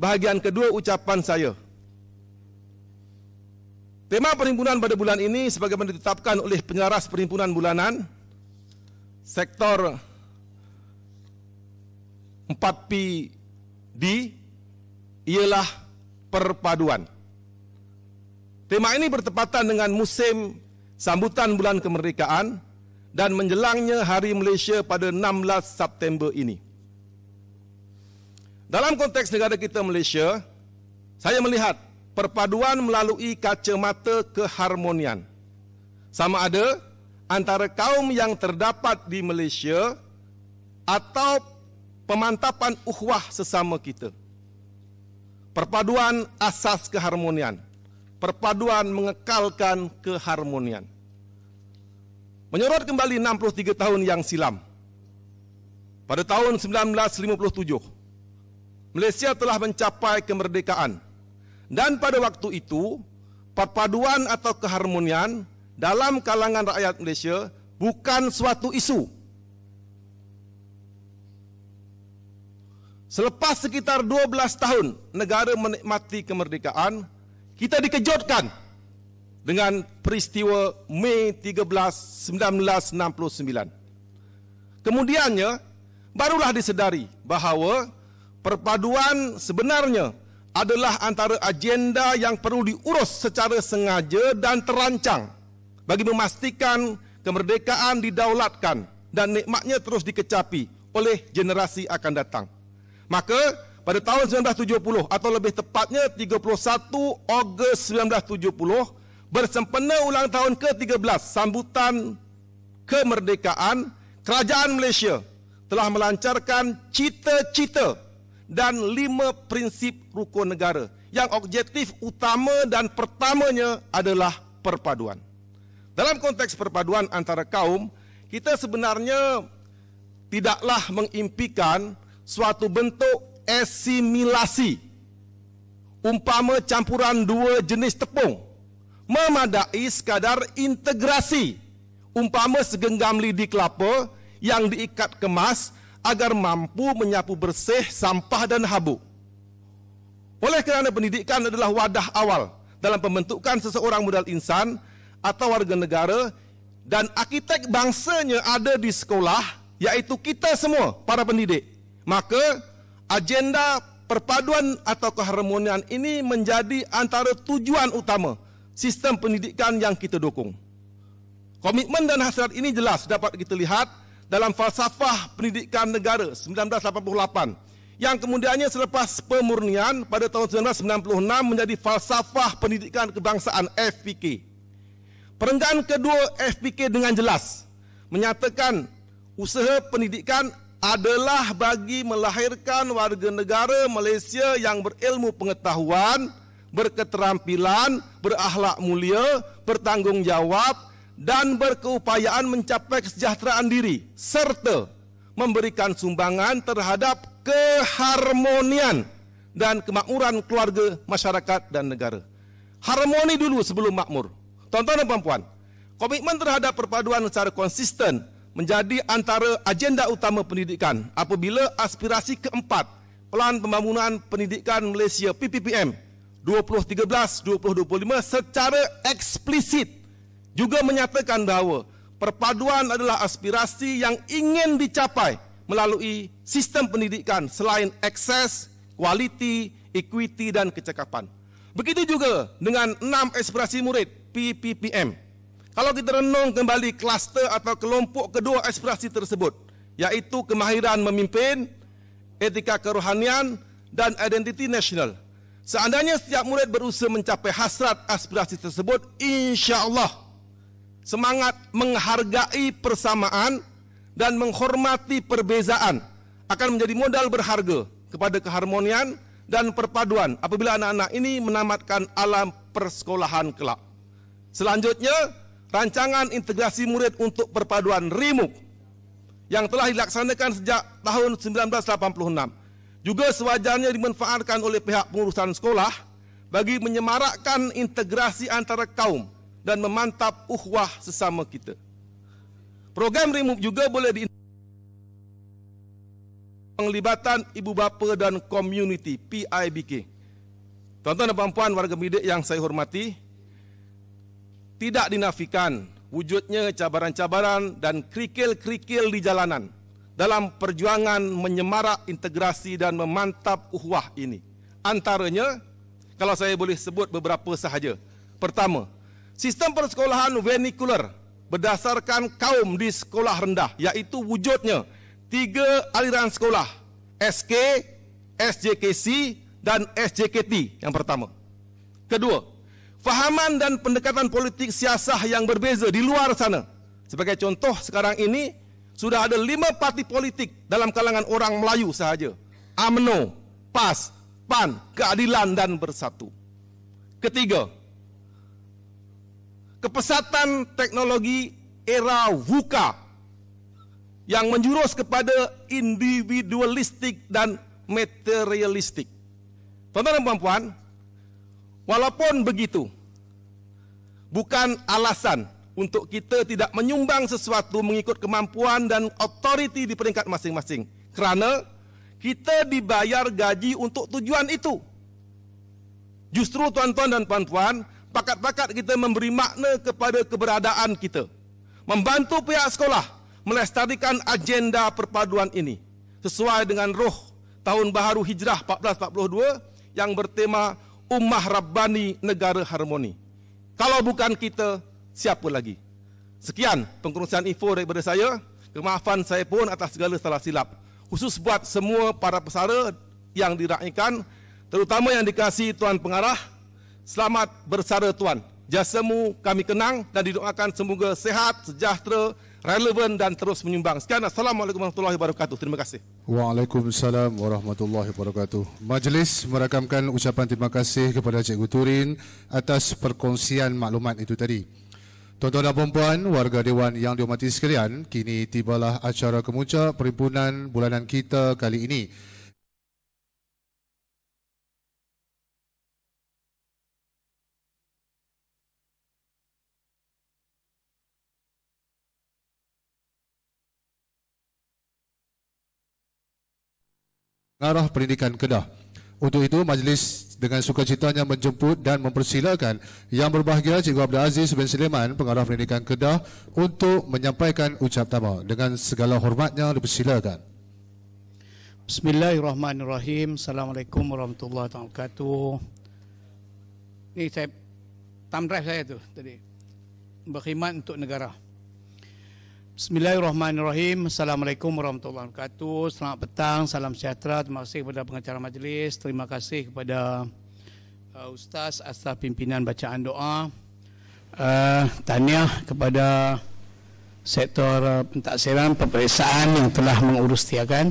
C: bahagian kedua ucapan saya. Tema perhimpunan pada bulan ini sebagaimana ditetapkan oleh penyelaras perhimpunan bulanan sektor 4PD ialah perpaduan. Tema ini bertepatan dengan musim sambutan bulan kemerdekaan dan menjelangnya Hari Malaysia pada 16 September ini. Dalam konteks negara kita Malaysia, saya melihat perpaduan melalui kacamata keharmonian. Sama ada antara kaum yang terdapat di Malaysia atau pemantapan ukhwah sesama kita. Perpaduan asas keharmonian. Perpaduan mengekalkan keharmonian. Menyorot kembali 63 tahun yang silam. Pada tahun 1957, Malaysia telah mencapai kemerdekaan. Dan pada waktu itu, perpaduan atau keharmonian dalam kalangan rakyat Malaysia bukan suatu isu. Selepas sekitar 12 tahun negara menikmati kemerdekaan, kita dikejutkan dengan peristiwa Mei 13, 1969. Kemudiannya, barulah disedari bahawa perpaduan sebenarnya adalah antara agenda yang perlu diurus secara sengaja dan terancang bagi memastikan kemerdekaan didaulatkan dan nikmatnya terus dikecapi oleh generasi akan datang. Maka pada tahun 1970 atau lebih tepatnya 31 Ogos 1970 bersempena ulang tahun ke-13 sambutan kemerdekaan kerajaan Malaysia telah melancarkan cita-cita dan lima prinsip rukun negara yang objektif utama dan pertamanya adalah perpaduan. Dalam konteks perpaduan antara kaum, kita sebenarnya tidaklah mengimpikan suatu bentuk asimilasi umpama campuran dua jenis tepung memadai sekadar integrasi umpama segenggam lidi kelapa yang diikat kemas agar mampu menyapu bersih sampah dan habu. Oleh kerana pendidikan adalah wadah awal dalam pembentukan seseorang modal insan atau warga negara dan arkitek bangsanya ada di sekolah, yaitu kita semua, para pendidik. Maka agenda perpaduan atau keharmonian ini menjadi antara tujuan utama sistem pendidikan yang kita dukung. Komitmen dan hasrat ini jelas dapat kita lihat dalam falsafah pendidikan negara 1988 yang kemudiannya selepas pemurnian pada tahun 1996 menjadi falsafah pendidikan kebangsaan FPK. Perenggan kedua FPK dengan jelas menyatakan usaha pendidikan adalah bagi melahirkan warga negara Malaysia yang berilmu pengetahuan, berketerampilan, berakhlak mulia, bertanggungjawab dan berkeupayaan mencapai kesejahteraan diri serta memberikan sumbangan terhadap keharmonian dan kemakmuran keluarga, masyarakat dan negara. Harmoni dulu sebelum makmur. Tonton dan puan-puan, komitmen terhadap perpaduan secara konsisten menjadi antara agenda utama pendidikan apabila aspirasi keempat Pelan Pembangunan Pendidikan Malaysia PPPM 2013-2025 secara eksplisit juga menyatakan bahawa perpaduan adalah aspirasi yang ingin dicapai melalui sistem pendidikan selain akses, kualiti, equity dan kecekapan. Begitu juga dengan enam aspirasi murid PPPM 2013-2025 kalau kita renung kembali kluster atau kelompok kedua aspirasi tersebut, yaitu kemahiran memimpin, etika kerohanian dan identiti nasional. Seandainya setiap murid berusaha mencapai hasrat aspirasi tersebut, insya-Allah semangat menghargai persamaan dan menghormati perbezaan akan menjadi modal berharga kepada keharmonian dan perpaduan apabila anak-anak ini menamatkan alam persekolahan kelak. Selanjutnya, Rancangan Integrasi Murid untuk Perpaduan RIMUK yang telah dilaksanakan sejak tahun 1986 juga sewajarnya dimanfaatkan oleh pihak pengurusan sekolah bagi menyemarakkan integrasi antara kaum dan memantap uhwah sesama kita. Program RIMUK juga boleh di penglibatan ibu bapa dan community PIBK. Tuan-tuan dan puan-puan warga media yang saya hormati, tidak dinafikan wujudnya cabaran-cabaran dan kerikil-kerikil di jalanan dalam perjuangan menyemarak integrasi dan memantap uhwah ini. Antaranya, kalau saya boleh sebut beberapa sahaja. Pertama, sistem persekolahan vernacular berdasarkan kaum di sekolah rendah iaitu wujudnya tiga aliran sekolah SK, SJKC dan SJKT yang pertama. Kedua, fahaman dan pendekatan politik siasah yang berbeza di luar sana. Sebagai contoh sekarang ini sudah ada lima parti politik dalam kalangan orang Melayu sahaja. AMNO, PAS, PAN, Keadilan dan Bersatu. Ketiga, kepesatan teknologi era VUCA yang menjurus kepada individualistik dan materialistik. Tuan-tuan dan puan-puan, Walaupun begitu, bukan alasan untuk kita tidak menyumbang sesuatu mengikut kemampuan dan otoriti di peringkat masing-masing. Kerana kita dibayar gaji untuk tujuan itu. Justru tuan-tuan dan puan-puan, pakat-pakat kita memberi makna kepada keberadaan kita. Membantu pihak sekolah melestarikan agenda perpaduan ini. Sesuai dengan roh tahun Baru hijrah 1442 yang bertema Ummah Rabbani Negara Harmoni. Kalau bukan kita, siapa lagi? Sekian pengkongsian info daripada saya. Kemaafan saya pun atas segala salah silap. Khusus buat semua para pesara yang diraihkan, terutama yang dikasih Tuan Pengarah, selamat bersara Tuan. Jasamu kami kenang dan didoakan semoga sehat, sejahtera, relevan dan terus menyumbang. Sekian Assalamualaikum warahmatullahi wabarakatuh. Terima kasih.
A: Waalaikumsalam warahmatullahi wabarakatuh. Majlis merakamkan ucapan terima kasih kepada Cik Turin atas perkongsian maklumat itu tadi. Tuan-tuan dan puan-puan, warga Dewan yang dihormati sekalian, kini tibalah acara kemuncak perhimpunan bulanan kita kali ini. arah pendidikan Kedah. Untuk itu, majlis dengan sukacitanya menjemput dan mempersilakan yang berbahagia Cikgu Abdul Aziz bin Sileman, pengarah pendidikan Kedah untuk menyampaikan ucapan tama. Dengan segala hormatnya, dipersilakan.
D: Bismillahirrahmanirrahim. Assalamualaikum warahmatullahi wabarakatuh. Ini saya, thumb saya tu tadi. Berkhidmat untuk negara. Bismillahirrahmanirrahim. Assalamualaikum warahmatullahi wabarakatuh. Selamat petang, salam sejahtera. Terima kasih kepada pengacara majlis. Terima kasih kepada uh, Ustaz Asta Pimpinan Bacaan Doa. Uh, Tahniah kepada sektor uh, pentaksiran peperiksaan yang telah mengurus tiakan.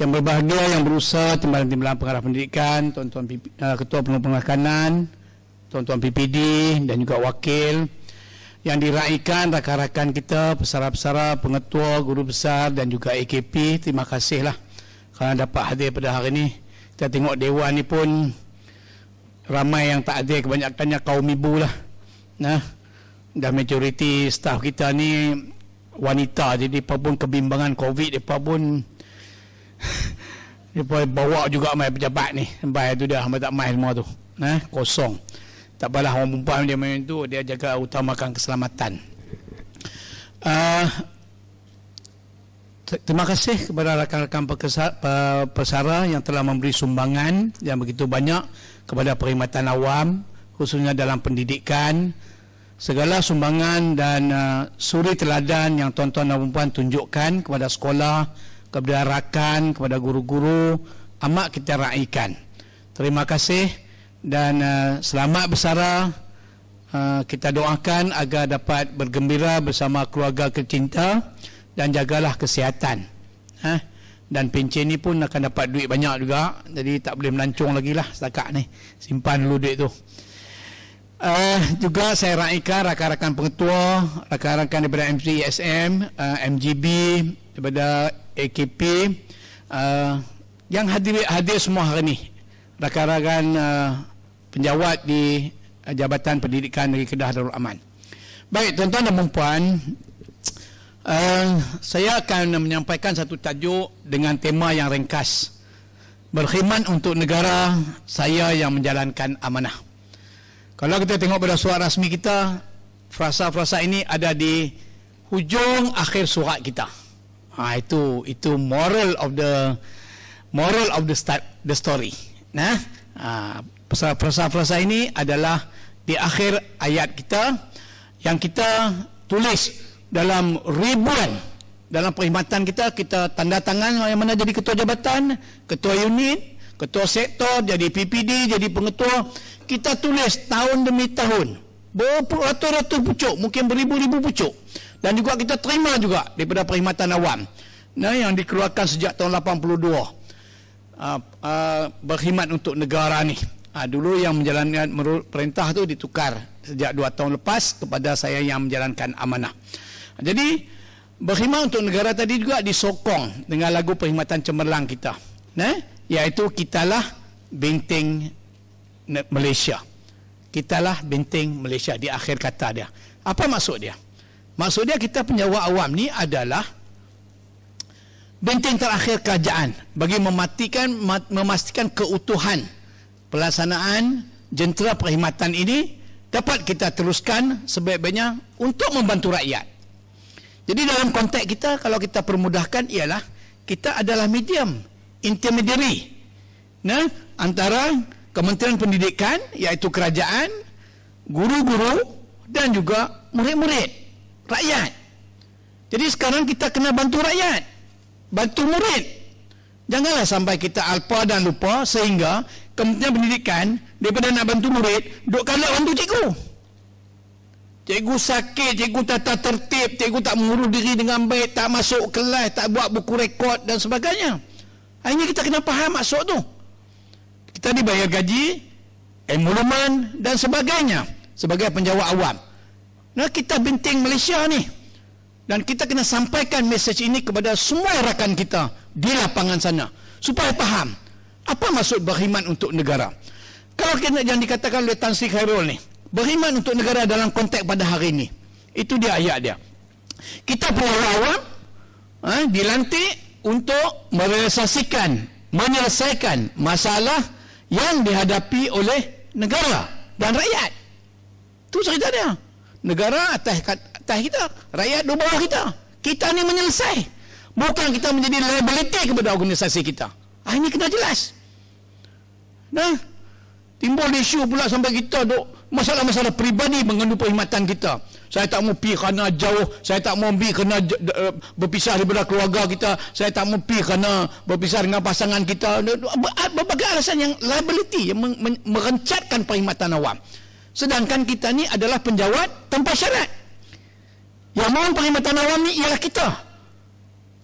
D: Yang berbahagia, yang berusaha, timbalan-timbalan pengarah pendidikan, tuan-tuan uh, ketua penumpang kanan, tuan-tuan PPD dan juga wakil, yang diraikan rakan-rakan kita, pesara-pesara, pengetua, guru besar dan juga AKP. Terima kasihlah kerana dapat hadir pada hari ini. Kita tengok Dewan ini pun ramai yang tak hadir, kebanyakannya kaum ibu lah. Nah, dan majoriti staf kita ni wanita, jadi apa pun kebimbangan COVID, apa pun mereka [laughs] bawa juga mai pejabat ni. Sampai tu dah, mereka tak mai semua tu. Nah, kosong tak apalah orang perempuan dia macam tu dia jaga utamakan keselamatan uh, Terima kasih kepada rakan-rakan pesara yang telah memberi sumbangan yang begitu banyak kepada perkhidmatan awam khususnya dalam pendidikan segala sumbangan dan uh, suri teladan yang tuan-tuan dan puan tunjukkan kepada sekolah kepada rakan kepada guru-guru amat kita raikan terima kasih dan uh, selamat bersara uh, kita doakan agar dapat bergembira bersama keluarga tercinta dan jagalah kesihatan eh? dan pencen ni pun akan dapat duit banyak juga jadi tak boleh melancong lagi lah setakat ni simpan dulu duit tu Uh, juga saya raikan rakan-rakan pengetua, rakan-rakan daripada MCSM, uh, MGB, daripada AKP uh, yang hadir hadir semua hari ini. Rakan-rakan uh, penjawat di eh, Jabatan Pendidikan Negeri Kedah Darul Aman. Baik, tuan-tuan dan puan, uh, eh, saya akan menyampaikan satu tajuk dengan tema yang ringkas. Berkhidmat untuk negara saya yang menjalankan amanah. Kalau kita tengok pada surat rasmi kita, frasa-frasa ini ada di hujung akhir surat kita. Ha, itu itu moral of the moral of the start the story. Nah, ha, Frasa-frasa ini adalah di akhir ayat kita yang kita tulis dalam ribuan dalam perkhidmatan kita kita tanda tangan yang mana jadi ketua jabatan, ketua unit, ketua sektor, jadi PPD, jadi pengetua, kita tulis tahun demi tahun. Beratus-ratus pucuk, mungkin beribu-ribu pucuk. Dan juga kita terima juga daripada perkhidmatan awam. Nah, yang dikeluarkan sejak tahun 82. Uh, uh, berkhidmat untuk negara ni Uh, dulu yang menjalankan perintah tu ditukar sejak dua tahun lepas kepada saya yang menjalankan amanah. Jadi berkhidmat untuk negara tadi juga disokong dengan lagu perkhidmatan cemerlang kita. Nah, iaitu kitalah benteng Malaysia. Kitalah benteng Malaysia di akhir kata dia. Apa maksud dia? Maksud dia kita penjawa awam ni adalah benteng terakhir kerajaan bagi mematikan memastikan keutuhan pelaksanaan jentera perkhidmatan ini dapat kita teruskan sebaik-baiknya untuk membantu rakyat. Jadi dalam konteks kita kalau kita permudahkan ialah kita adalah medium intermediary nah antara Kementerian Pendidikan iaitu kerajaan, guru-guru dan juga murid-murid rakyat. Jadi sekarang kita kena bantu rakyat, bantu murid. Janganlah sampai kita alpa dan lupa sehingga Kementerian Pendidikan daripada nak bantu murid duk kalau orang cikgu cikgu sakit cikgu tak, tak tertib cikgu tak mengurus diri dengan baik tak masuk kelas tak buat buku rekod dan sebagainya akhirnya kita kena faham maksud tu kita dibayar gaji emolumen dan sebagainya sebagai penjawab awam nah, kita binting Malaysia ni dan kita kena sampaikan mesej ini kepada semua rakan kita di lapangan sana supaya faham apa maksud beriman untuk negara? Kalau kita yang dikatakan oleh Tan Sri Khairul ni, beriman untuk negara dalam konteks pada hari ini. Itu dia ayat dia. Kita perlu awam eh, ha, dilantik untuk merealisasikan, menyelesaikan masalah yang dihadapi oleh negara dan rakyat. Itu cerita dia. Negara atas, atas kita, rakyat di bawah kita. Kita ni menyelesaikan. Bukan kita menjadi liability kepada organisasi kita. Ah, ini kena jelas. Nah, timbul isu pula sampai kita dok masalah-masalah peribadi mengenai perkhidmatan kita. Saya tak mau pergi kerana jauh. Saya tak mau pergi kerana eh, berpisah daripada keluarga kita. Saya tak mau pergi kerana berpisah dengan pasangan kita. Berbagai alasan yang liability yang merencatkan perkhidmatan awam. Sedangkan kita ni adalah penjawat tanpa syarat. Yang mahu perkhidmatan awam ni ialah kita.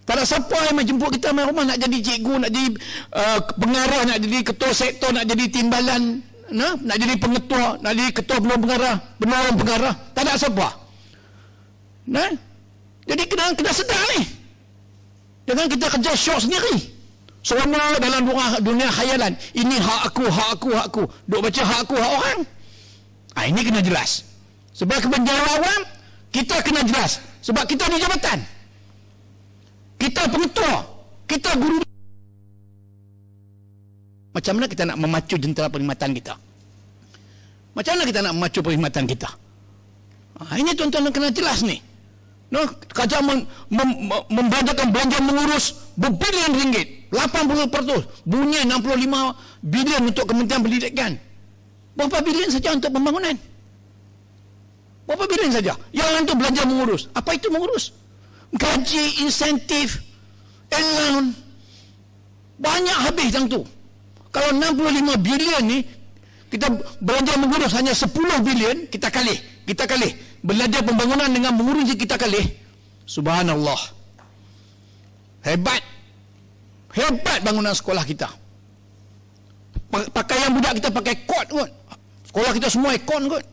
D: Pada siapa yang menjemput kita main rumah nak jadi cikgu, nak jadi uh, pengarah, nak jadi ketua sektor, nak jadi timbalan, nah? nak jadi pengetua, nak jadi ketua belum pengarah, benar pengarah. Tak ada siapa. Nah? Jadi kena kena sedar ni. Jangan kita kerja syok sendiri. Semua dalam dunia, dunia khayalan. Ini hak aku, hak aku, hak aku. Duk baca hak aku, hak orang. Ha, ini kena jelas. Sebab kebenjaran awam, kita kena jelas. Sebab kita di Jabatan. Kita pengetua. Kita guru. Macam mana kita nak memacu jentera perkhidmatan kita? Macam mana kita nak memacu perkhidmatan kita? Ha, ini tuan-tuan yang kena jelas ni. No, kajian mem, mem, membajakan belanja mengurus berbilion ringgit. 80 peratus. Bunyi 65 bilion untuk kementerian pendidikan. Berapa bilion saja untuk pembangunan? Berapa bilion saja? Yang lain tu belanja mengurus. Apa itu Mengurus gaji, insentif, elon. Banyak habis yang tu. Kalau 65 bilion ni, kita belanja mengurus hanya 10 bilion, kita kalih. Kita kalih. Belanja pembangunan dengan mengurus kita kalih. Subhanallah. Hebat. Hebat bangunan sekolah kita. Pakaian budak kita pakai kot kot. Sekolah kita semua ikon kot.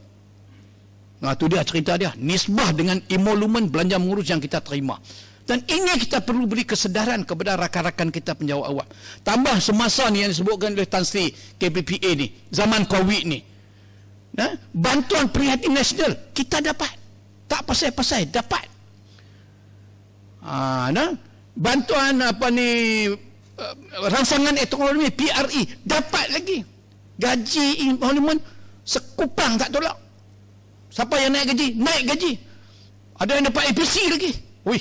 D: Nah, itu dia cerita dia. Nisbah dengan emolumen belanja mengurus yang kita terima. Dan ini kita perlu beri kesedaran kepada rakan-rakan kita penjawab awam. Tambah semasa ni yang disebutkan oleh Tan Sri KPPA ni. Zaman COVID ni. Nah, bantuan prihatin nasional kita dapat. Tak pasal-pasal dapat. Ah, nah. Bantuan apa ni eh, rangsangan ekonomi PRE dapat lagi. Gaji involvement sekupang tak tolak. Siapa yang naik gaji? Naik gaji. Ada yang dapat APC lagi. Wih.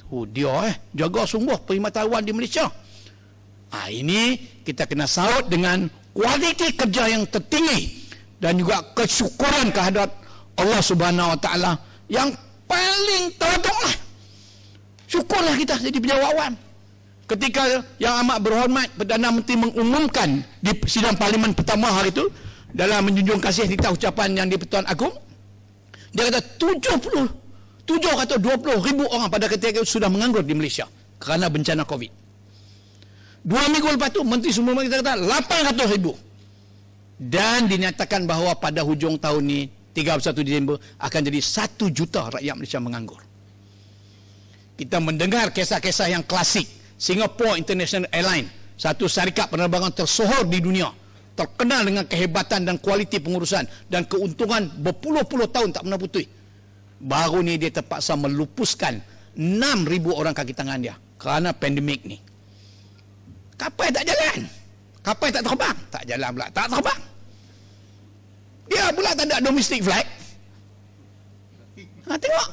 D: Tu oh, dia eh. Jaga sungguh perkhidmatan di Malaysia. Ah ini kita kena saut dengan kualiti kerja yang tertinggi dan juga kesyukuran kehadrat Allah Subhanahu Wa Taala yang paling teraduklah. Syukurlah kita jadi pejabat awam. Ketika yang amat berhormat Perdana Menteri mengumumkan di sidang parlimen pertama hari itu dalam menjunjung kasih kita ucapan yang di Pertuan Agung dia kata 70 720 ribu orang pada ketika itu sudah menganggur di Malaysia kerana bencana COVID. Dua minggu lepas tu Menteri semua kita kata 800 ribu. Dan dinyatakan bahawa pada hujung tahun ni 31 Disember akan jadi 1 juta rakyat Malaysia menganggur. Kita mendengar kisah-kisah yang klasik. Singapore International Airlines Satu syarikat penerbangan tersohor di dunia terkenal dengan kehebatan dan kualiti pengurusan dan keuntungan berpuluh-puluh tahun tak pernah putih. Baru ni dia terpaksa melupuskan 6,000 orang kaki tangan dia kerana pandemik ni. Kapal tak jalan. Kapal tak terbang. Tak jalan pula. Tak terbang. Dia pula tak ada domestic flight. Ha, tengok.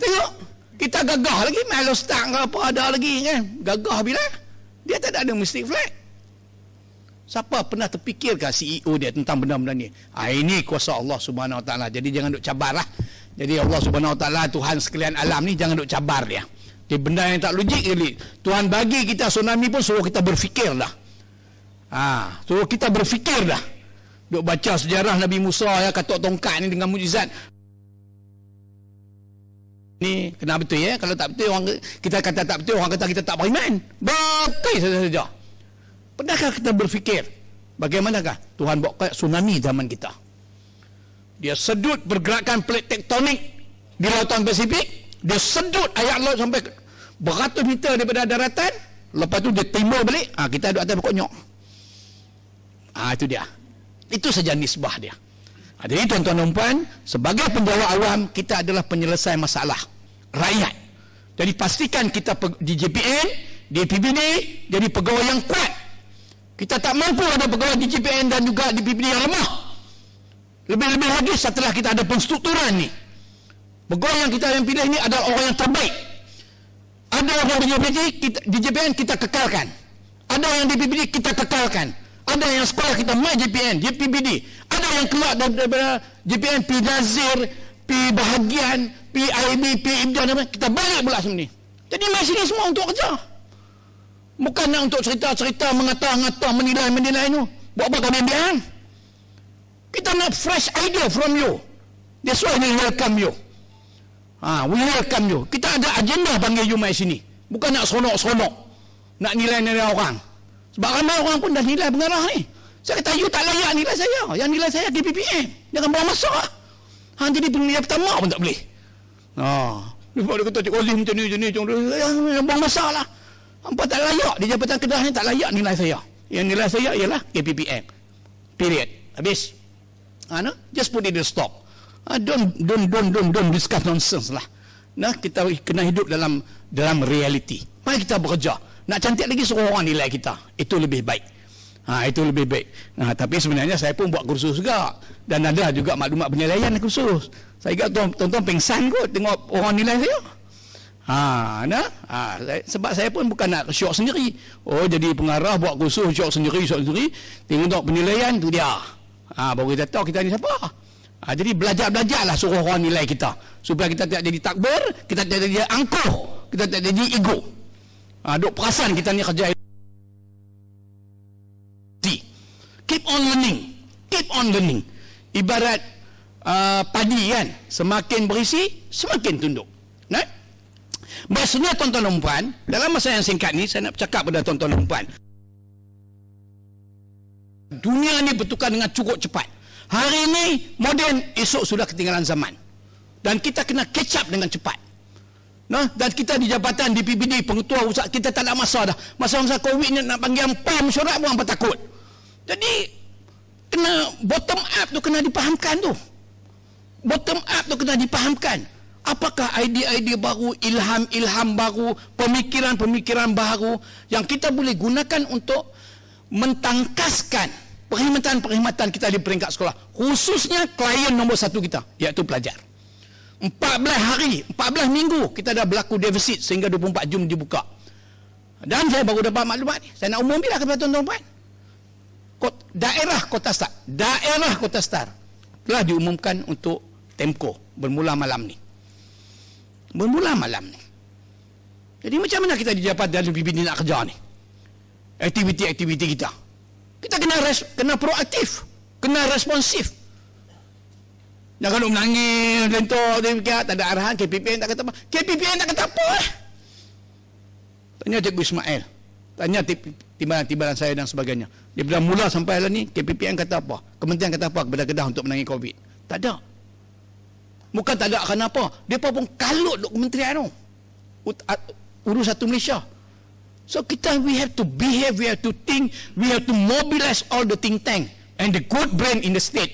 D: Tengok. Kita gagah lagi. Melostak ke apa ada lagi kan. Gagah bila. Dia tak ada domestic flight. Siapa pernah terfikirkah CEO dia tentang benda-benda ni? Ha, ini kuasa Allah Subhanahu Wa Taala. Jadi jangan duk cabarlah. Jadi Allah Subhanahu Wa Taala Tuhan sekalian alam ni jangan duk cabar dia. Di benda yang tak logik ni. Tuhan bagi kita tsunami pun suruh kita berfikir dah. Ha, ah, suruh kita berfikir dah. Duk baca sejarah Nabi Musa ya kata tongkat ni dengan mukjizat. Ni kena betul ya. Kalau tak betul orang kita kata tak betul orang kata kita tak beriman. Betul saja. saja. Pernahkah kita berfikir bagaimanakah Tuhan bawa kayak tsunami zaman kita? Dia sedut pergerakan plate tektonik di lautan Pasifik, dia sedut ayat laut sampai beratus meter daripada daratan, lepas tu dia timbul balik, ah ha, kita duduk atas pokok nyok. Ah ha, itu dia. Itu saja nisbah dia. Ha, jadi tuan-tuan dan puan, sebagai pendawa awam, kita adalah penyelesai masalah rakyat. Jadi pastikan kita di JPN, di PBD, jadi pegawai yang kuat kita tak mampu ada pegawai di GPN dan juga di PPD yang lemah. Lebih-lebih lagi setelah kita ada penstrukturan ni. Pegawai yang kita yang pilih ni adalah orang yang terbaik. Ada orang di GPN, kita, di JPN kita kekalkan. Ada yang di PPD kita kekalkan. Ada yang sekolah kita main JPN, di PPD. Ada yang keluar daripada JPN, P. Nazir, P. Bahagian, P. IB, P. Ibn, kita balik pula ni. Jadi masih ni semua untuk kerja. Bukan nak untuk cerita-cerita mengata-ngata menilai-menilai ni. Buat apa kau diam-diam? Kita nak fresh idea from you. That's why we welcome you. Ha, we welcome you. Kita ada agenda panggil you mai sini. Bukan nak sonok-sonok. Nak nilai-nilai orang. Sebab ramai orang pun dah nilai pengarah ni. Saya kata you tak layak nilai saya. Yang nilai saya di KPPM. Jangan buang masa lah. Ha, jadi penilaian pertama pun tak boleh. Ha. Lepas dia kata cik Olim macam ni, macam ni, Yang buang masa Hampa tak layak di Jabatan Kedah ni tak layak nilai saya. Yang nilai saya ialah KPPM. Period. Habis. Ha, Just put it in stop. Ha, don't, don't, don't, don't, don't discuss nonsense lah. Nah, kita kena hidup dalam dalam reality. Mari kita bekerja. Nak cantik lagi suruh orang nilai kita. Itu lebih baik. Ha, itu lebih baik. Nah tapi sebenarnya saya pun buat kursus juga. Dan ada juga maklumat penilaian kursus. Saya ingat tuan-tuan pengsan kot tengok orang nilai saya. Ha, nah? ha, sebab saya pun bukan nak syok sendiri. Oh, jadi pengarah buat kursus syok sendiri, syok sendiri. Tengok penilaian tu dia. Ha, baru kita tahu kita ni siapa. Ha, jadi belajar-belajarlah suruh orang nilai kita. Supaya kita tidak jadi takbir, kita tidak jadi angkuh, kita tidak jadi ego. Ha, duk perasan kita ni kerja Keep on learning. Keep on learning. Ibarat uh, padi kan, semakin berisi, semakin tunduk. Nah, Biasanya tuan-tuan dan puan Dalam masa yang singkat ni Saya nak cakap pada tuan-tuan dan puan Dunia ni bertukar dengan cukup cepat Hari ini moden Esok sudah ketinggalan zaman Dan kita kena catch up dengan cepat Nah, dan kita di jabatan di PBD pengetua usah kita tak ada masa dah. Masa-masa Covid ni nak panggil apa mesyuarat pun apa takut. Jadi kena bottom up tu kena dipahamkan tu. Bottom up tu kena dipahamkan. Apakah idea-idea baru, ilham-ilham baru, pemikiran-pemikiran baru yang kita boleh gunakan untuk mentangkaskan perkhidmatan-perkhidmatan kita di peringkat sekolah. Khususnya klien nombor satu kita, iaitu pelajar. 14 hari, 14 minggu kita dah berlaku defisit sehingga 24 Jum dibuka. Dan saya baru dapat maklumat ni. Saya nak umum bila kepada tuan-tuan Daerah Kota Star. Daerah Kota Star telah diumumkan untuk Temko bermula malam ni bermula malam ni. Jadi macam mana kita dapat dalam bibit nak kerja ni? Aktiviti-aktiviti kita. Kita kena res, kena proaktif, kena responsif. Jangan nak menangis, lentok, tak ada arahan, KPPN tak kata apa. KPPN tak kata apa. Eh? Tanya Cikgu Ismail. Tanya timbalan-timbalan saya dan sebagainya. Dia bilang mula sampai hari ni, KPPN kata apa? Kementerian kata apa kepada kedah untuk menangis COVID? Tak ada. Bukan tak ada kerana apa. Mereka pun kalut duk kementerian tu. Urus satu Malaysia. So kita, we have to behave, we have to think, we have to mobilize all the think tank and the good brain in the state.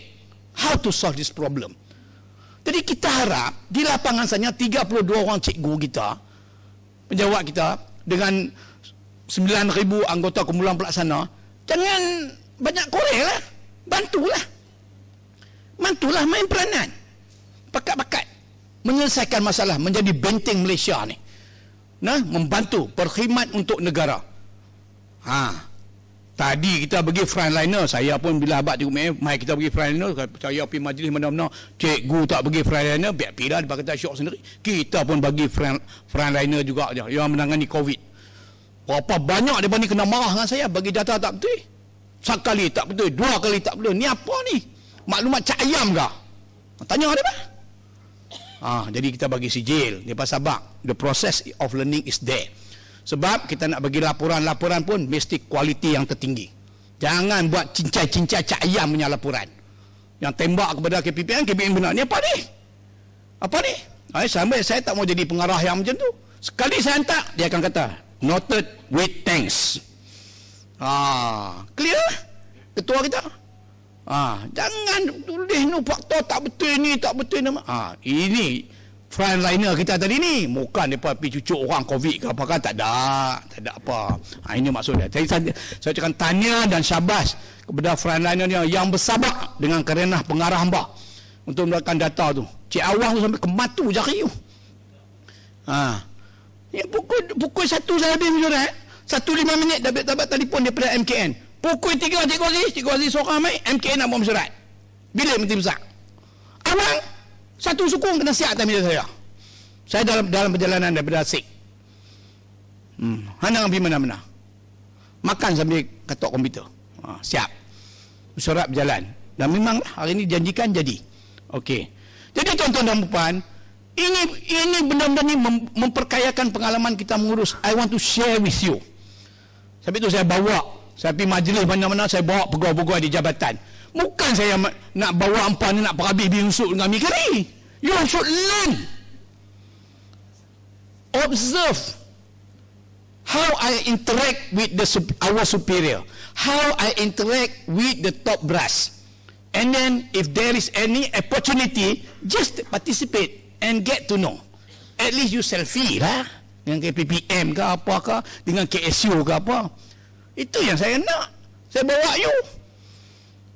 D: How to solve this problem? Jadi kita harap di lapangan sana 32 orang cikgu kita, penjawat kita dengan 9,000 anggota kumpulan pelaksana, jangan banyak korek lah. Bantulah. Bantulah main peranan pekat-pekat menyelesaikan masalah menjadi benteng Malaysia ni. Nah, membantu berkhidmat untuk negara. Ha. Tadi kita bagi frontliner, saya pun bila abad tengok mai kita bagi frontliner, saya pergi majlis mana-mana, cikgu tak bagi frontliner, biar pilah dia kata syok sendiri. Kita pun bagi front, frontliner juga je, yang menangani COVID. Berapa banyak dia ni kena marah dengan saya, bagi data tak betul. Sekali tak betul, dua kali tak betul. Ni apa ni? Maklumat cak ayam ke? Tanya dia bah. Ah, jadi kita bagi sijil ni pasal bab the process of learning is there. Sebab kita nak bagi laporan-laporan pun mesti kualiti yang tertinggi. Jangan buat cincai-cincai cak ayam punya laporan. Yang tembak kepada KPPN, KPPN benar ni apa ni? Apa ni? Ay, ha, sampai saya tak mau jadi pengarah yang macam tu. Sekali saya hantar, dia akan kata, noted with thanks. Ah, clear? Ketua kita, Ha, jangan tulis ni faktor tak betul ni, tak betul nama. Ah, ha, ini frontliner kita tadi ni. Bukan mereka pergi cucuk orang COVID ke apa kan. Tak ada. Tak ada apa. Ha, ini maksud dia. Jadi saya, saya cakap tanya dan syabas kepada frontliner ni yang bersabak dengan kerenah pengarah hamba. Untuk mendapatkan data tu. Cik Awang tu sampai kematu jari tu. Ha. Ya, pukul, pukul satu saya habis menjurat. Satu lima minit dah dapat telefon daripada MKN. Pukul tiga cikgu Aziz Cikgu Aziz seorang mai MK nak buat surat Bila menteri besar Abang Satu sukung kena siap atas meja saya Saya dalam dalam perjalanan daripada asik hmm. Hanya pergi mana-mana Makan sambil ketuk komputer ha, Siap Surat berjalan Dan memang hari ini janjikan jadi Okey Jadi tuan-tuan dan perempuan ini ini benda-benda ni mem, memperkayakan pengalaman kita mengurus. I want to share with you. Sebab itu saya bawa saya pergi majlis mana-mana saya bawa pegawai-pegawai di jabatan. Bukan saya nak bawa hangpa ni nak perhabis bin Yusuf dengan Mikri. You should learn. Observe how I interact with the our superior. How I interact with the top brass. And then if there is any opportunity, just participate and get to know. At least you selfie lah. Dengan KPPM ke apa ke, dengan KSU ke apa. Itu yang saya nak. Saya bawa you.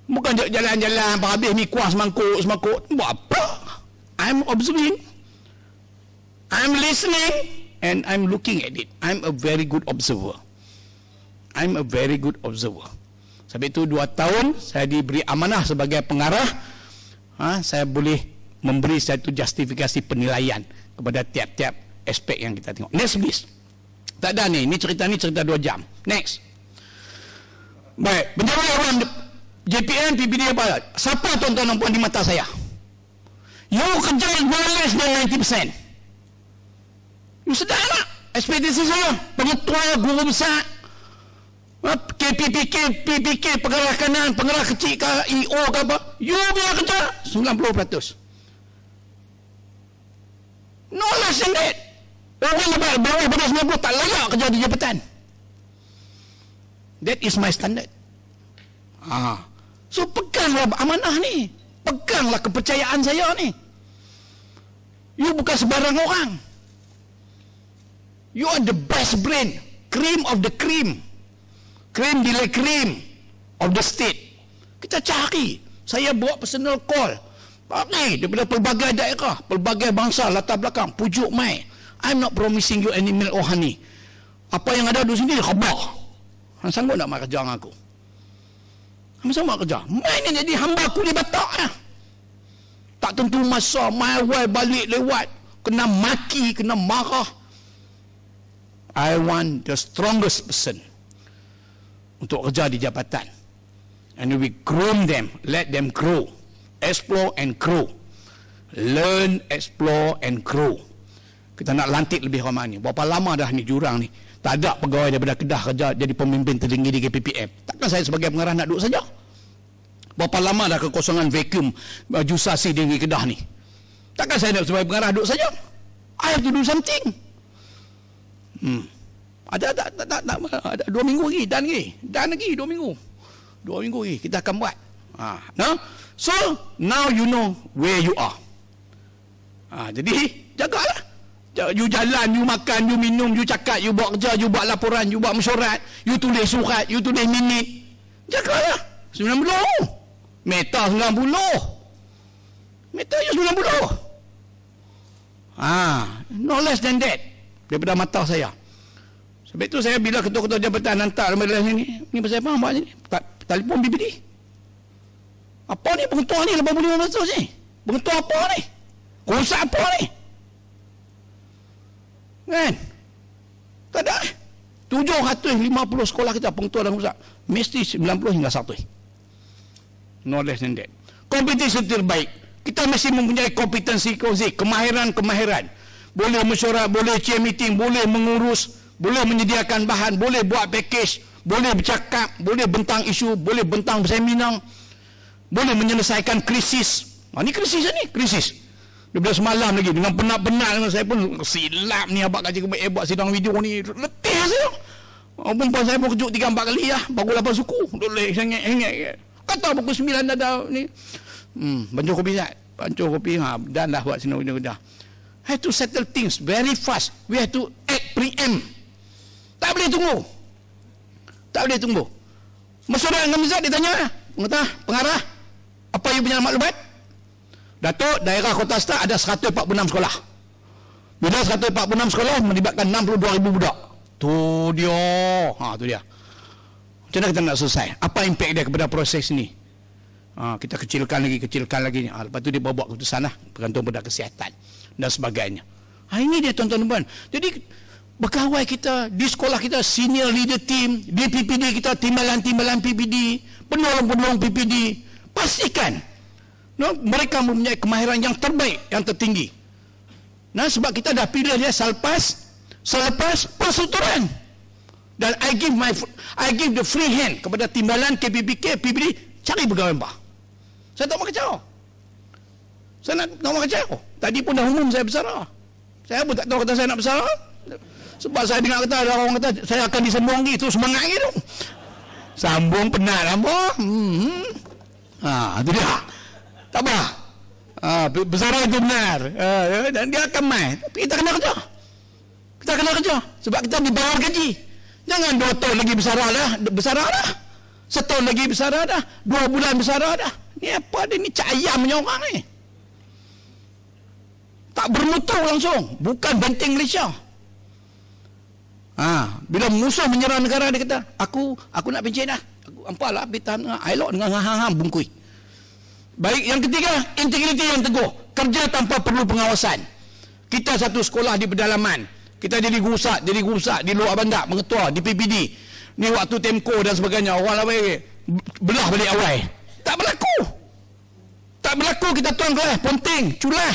D: Bukan jalan-jalan apa habis ni kuah semangkuk semangkuk. Buat apa? I'm observing. I'm listening and I'm looking at it. I'm a very good observer. I'm a very good observer. Sampai itu dua tahun saya diberi amanah sebagai pengarah. Ha, saya boleh memberi satu justifikasi penilaian kepada tiap-tiap aspek yang kita tengok. Next please. Tak ada ni. Ini cerita ni cerita dua jam. Next. Baik, menjawab orang JPN, PPD apa? Siapa tuan-tuan dan puan di mata saya? You kerja less dan 90%. You sedar tak? Ekspedisi saya, pengetua, guru besar, KPPK, PPK, pengarah kanan, pengarah kecil ke, EO ke apa? You punya kerja 90%. No less lah, than that. Orang lebih dari 90% tak layak kerja di jabatan. That is my standard. Ha. So peganglah amanah ni. Peganglah kepercayaan saya ni. You bukan sebarang orang. You are the best brain. Cream of the cream. Cream delay cream of the state. Kita cari. Saya buat personal call. Pak ni, daripada pelbagai daerah, pelbagai bangsa, latar belakang, pujuk mai. I'm not promising you any milk or honey. Apa yang ada di sini, khabar. Han sanggup nak marah dengan aku? Han sanggup nak kerja? Main ni jadi hamba aku di batak eh? Tak tentu masa mai awal balik lewat. Kena maki, kena marah. I want the strongest person untuk kerja di jabatan. And we groom them, let them grow. Explore and grow. Learn, explore and grow. Kita nak lantik lebih ramai ni. Berapa lama dah ni jurang ni? Tak ada pegawai daripada Kedah kerja jadi pemimpin tertinggi di KPPM. Takkan saya sebagai pengarah nak duduk saja? Berapa lama dah kekosongan vakum uh, jusasi di negeri Kedah ni? Takkan saya nak sebagai pengarah duduk saja? I have to do something. Hmm. Ada tak, tak, tak, tak, ada dua minggu lagi, dan lagi. Dan lagi dua minggu. Dua minggu lagi kita akan buat. Ha. Nah? So, now you know where you are. Ha, jadi, jagalah. Ya, you jalan, you makan, you minum, you cakap, you buat kerja, you buat laporan, you buat mesyuarat, you tulis surat, you tulis minit. Cakaplah. 90. Meta 90. Meta you 90. Ah, ha, no less than that. Daripada mata saya. Sebab itu saya bila ketua-ketua jabatan hantar rumah dalam ni Ini pasal apa? Buat sini. Telepon BBD. Apa ni pengetua ni? 85 masa ni. Pengetua apa ni? Kursa apa ni? Apa ni? Kan? Tak ada. 750 eh? sekolah kita pengtua dan pusat. Mesti 90 hingga 100. No less than that. Kompetensi terbaik. Kita mesti mempunyai kompetensi kongsi. Kemahiran-kemahiran. Boleh mesyuarat, boleh chair meeting, boleh mengurus, boleh menyediakan bahan, boleh buat package, boleh bercakap, boleh bentang isu, boleh bentang seminar, boleh menyelesaikan krisis. Ha, ah, ini krisis ni, krisis. Lah Daripada semalam lagi Dengan penat-penat Saya pun silap ni Abang kaji kebaik eh, Buat sidang video ni Letih lah saya Walaupun oh, pas saya pun kejut Tiga empat kali lah Pukul lapan suku Dulek sengit-sengit Kata pukul sembilan dah dah ni hmm, Bancur kopi sat Bancur kopi ha, Dan dah buat sidang video dah Have to settle things Very fast We have to act pre-em Tak boleh tunggu Tak boleh tunggu Masyarakat dengan Mizat Dia tanya Pengarah Apa you punya maklumat Datuk, daerah Kota Setak ada 146 sekolah. Bila 146 sekolah melibatkan 62,000 budak. Tu dia. Ha, tu dia. Macam mana kita nak selesai? Apa impak dia kepada proses ini? Ha, kita kecilkan lagi, kecilkan lagi. Ha, lepas tu dia bawa buat keputusan lah. Bergantung pada kesihatan dan sebagainya. Ha, ini dia tuan-tuan dan puan. Jadi, berkawai kita di sekolah kita, senior leader team, di PPD kita, timbalan-timbalan PPD, penolong-penolong PPD, pastikan No, mereka mempunyai kemahiran yang terbaik, yang tertinggi. Nah, sebab kita dah pilih dia selepas selepas persetujuan. Dan I give my I give the free hand kepada timbalan KPPK, PBD cari pegawai bah. Saya tak mau kacau. Saya nak tak mau kacau. Tadi pun dah umum saya bersara. Saya pun tak tahu kata saya nak bersara. Sebab saya dengar kata ada orang kata saya akan disembung lagi tu semangat lagi tu. Sambung penat apa? Hmm. Ha, hmm. ah, tu dia. Tak apa. Ha, bersara itu benar. Ha, dan dia akan main. Tapi kita kena kerja. Kita kena kerja. Sebab kita dibayar gaji. Jangan dua tahun lagi bersara dah. Bersara dah. Setahun lagi bersara dah. Dua bulan bersara dah. Ni apa dia? Ni cak ayam punya orang ni. Tak bermutu langsung. Bukan benteng Malaysia. Ha, bila musuh menyerang negara dia kata, aku aku nak pencet dah. Aku ampalah bitan elok dengan hang-hang bungkui. Baik, yang ketiga, integriti yang teguh. Kerja tanpa perlu pengawasan. Kita satu sekolah di pedalaman. Kita jadi gusak, jadi gusak di luar bandar, mengetua di PPD. Ni waktu temko dan sebagainya, orang lain belah balik awal. Tak berlaku. Tak berlaku kita tuan kelas, penting, culah.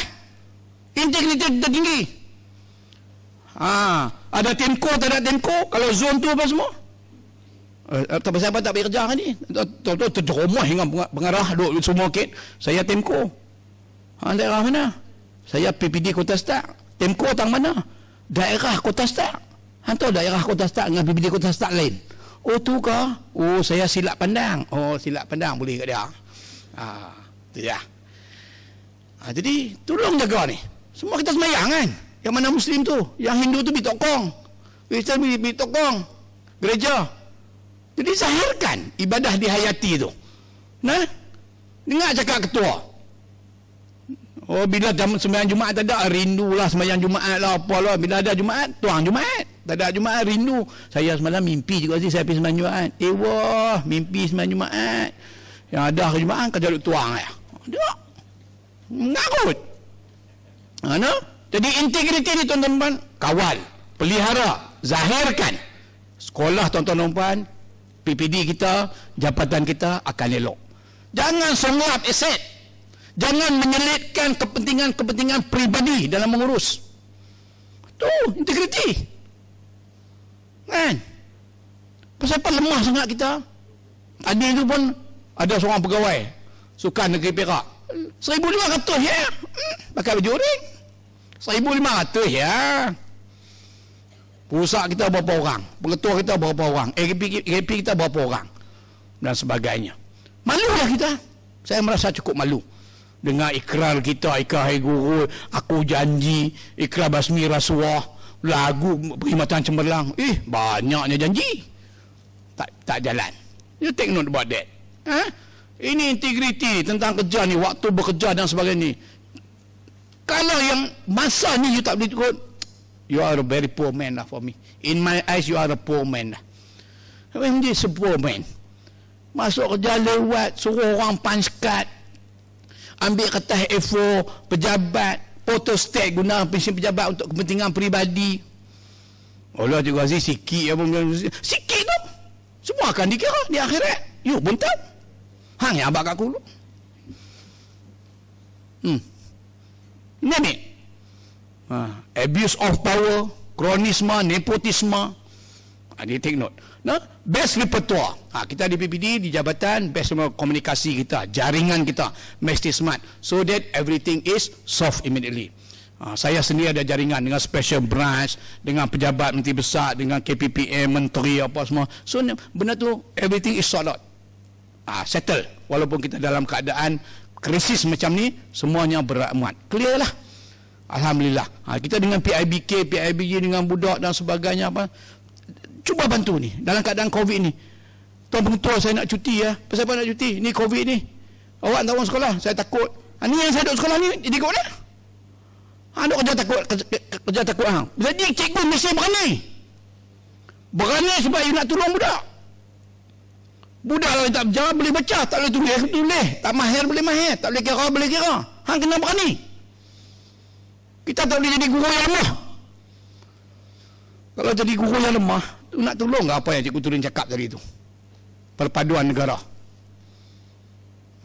D: Integriti kita tinggi. Ha, ada temko tak ada Temco. Kalau zon tu apa semua? Tapi eh, siapa eh, tak bekerja kan ni? Tuan-tuan terjerumah dengan pengarah duk semua kit. Saya temko. Ha, daerah mana? Saya PPD Kota Setak. Temko tang mana? Daerah Kota Setak. Hantar daerah Kota Setak dengan PPD Kota Setak lain. Oh tu ke? Oh saya silap pandang. Oh silap pandang boleh kat dia. Ha, tu dia. Ha, jadi tolong jaga ni. Semua kita semayang kan? Yang mana Muslim tu? Yang Hindu tu bitokong. Kristian bitokong. Gereja. Jadi zahirkan ibadah dihayati itu. Nah, dengar cakap ketua. Oh, bila jam sembahyang Jumaat tak ada, ah, rindulah sembahyang Jumaat lah. Apa lah. Bila ada Jumaat, tuang Jumaat. Tak ada Jumaat, ah, rindu. Saya semalam mimpi juga sih, saya pergi sembahyang Jumaat. Eh, wah, mimpi sembahyang Jumaat. Yang ada ke Jumaat, kerja duk tuang lah. Tak. Ngarut. Mana? Jadi integriti ni tuan-tuan kawal, pelihara, zahirkan. Sekolah tuan-tuan dan puan, PPD kita, jabatan kita akan elok. Jangan songlap aset. Jangan menyelitkan kepentingan-kepentingan peribadi dalam mengurus. Tu integriti. Kan? Pasal apa lemah sangat kita? Tadi itu pun ada seorang pegawai sukan negeri Perak. 1,500 ya. Hmm, pakai baju ring. 1,500 ya. Pusat kita berapa orang? Pengetua kita berapa orang? AKP, AKP kita berapa orang? Dan sebagainya. Malu lah kita. Saya merasa cukup malu. Dengar ikrar kita, ika hai guru, aku janji, ikrar basmi rasuah, lagu perkhidmatan cemerlang. Eh, banyaknya janji. Tak tak jalan. You take note about that. Ha? Ini integriti tentang kerja ni, waktu bekerja dan sebagainya Kalau yang masa ni you tak boleh ikut, you are a very poor man lah for me. In my eyes, you are a poor man. Lah. When this a poor man, masuk kerja lewat, suruh orang punch card, ambil kertas A4, pejabat, photo stack, guna pensyen pejabat untuk kepentingan peribadi. Allah juga Aziz, sikit ya pun. Sikit tu. Semua akan dikira di akhirat. Yuk, bentar. Hang yang abang kat kulu. Hmm. Nenek uh, abuse of power, kronisma, nepotisma. Ha, uh, dia take note. Nah, best repertoire. Ha, kita di PPD, di jabatan, best semua komunikasi kita, jaringan kita, mesti smart. So that everything is soft immediately. Ha, saya sendiri ada jaringan dengan special branch, dengan pejabat menteri besar, dengan KPPM, menteri apa semua. So benar tu, everything is solid. Ha, settle. Walaupun kita dalam keadaan krisis macam ni, semuanya beramat. Clear lah. Alhamdulillah. Ha, kita dengan PIBK, PIBG dengan budak dan sebagainya apa. Cuba bantu ni dalam keadaan COVID ni. Tuan pengetua saya nak cuti ya. Pasal apa nak cuti? Ni COVID ni. Awak tak orang sekolah, saya takut. Ha, ni yang saya duduk sekolah ni, jadi kau dah. Ha, duk kerja takut, kerja, kerja takut. Ha. Jadi cikgu mesti berani. Berani sebab you nak tolong budak. Budak kalau tak berjalan, boleh baca. Tak boleh tulis, tulis. Tak mahir, boleh mahir. Tak boleh kira, boleh kira. Hang kena berani. Berani. Kita tak boleh jadi guru yang lemah. Kalau jadi guru yang lemah, tu nak tolong apa yang Cikgu Turin cakap tadi tu? Perpaduan negara.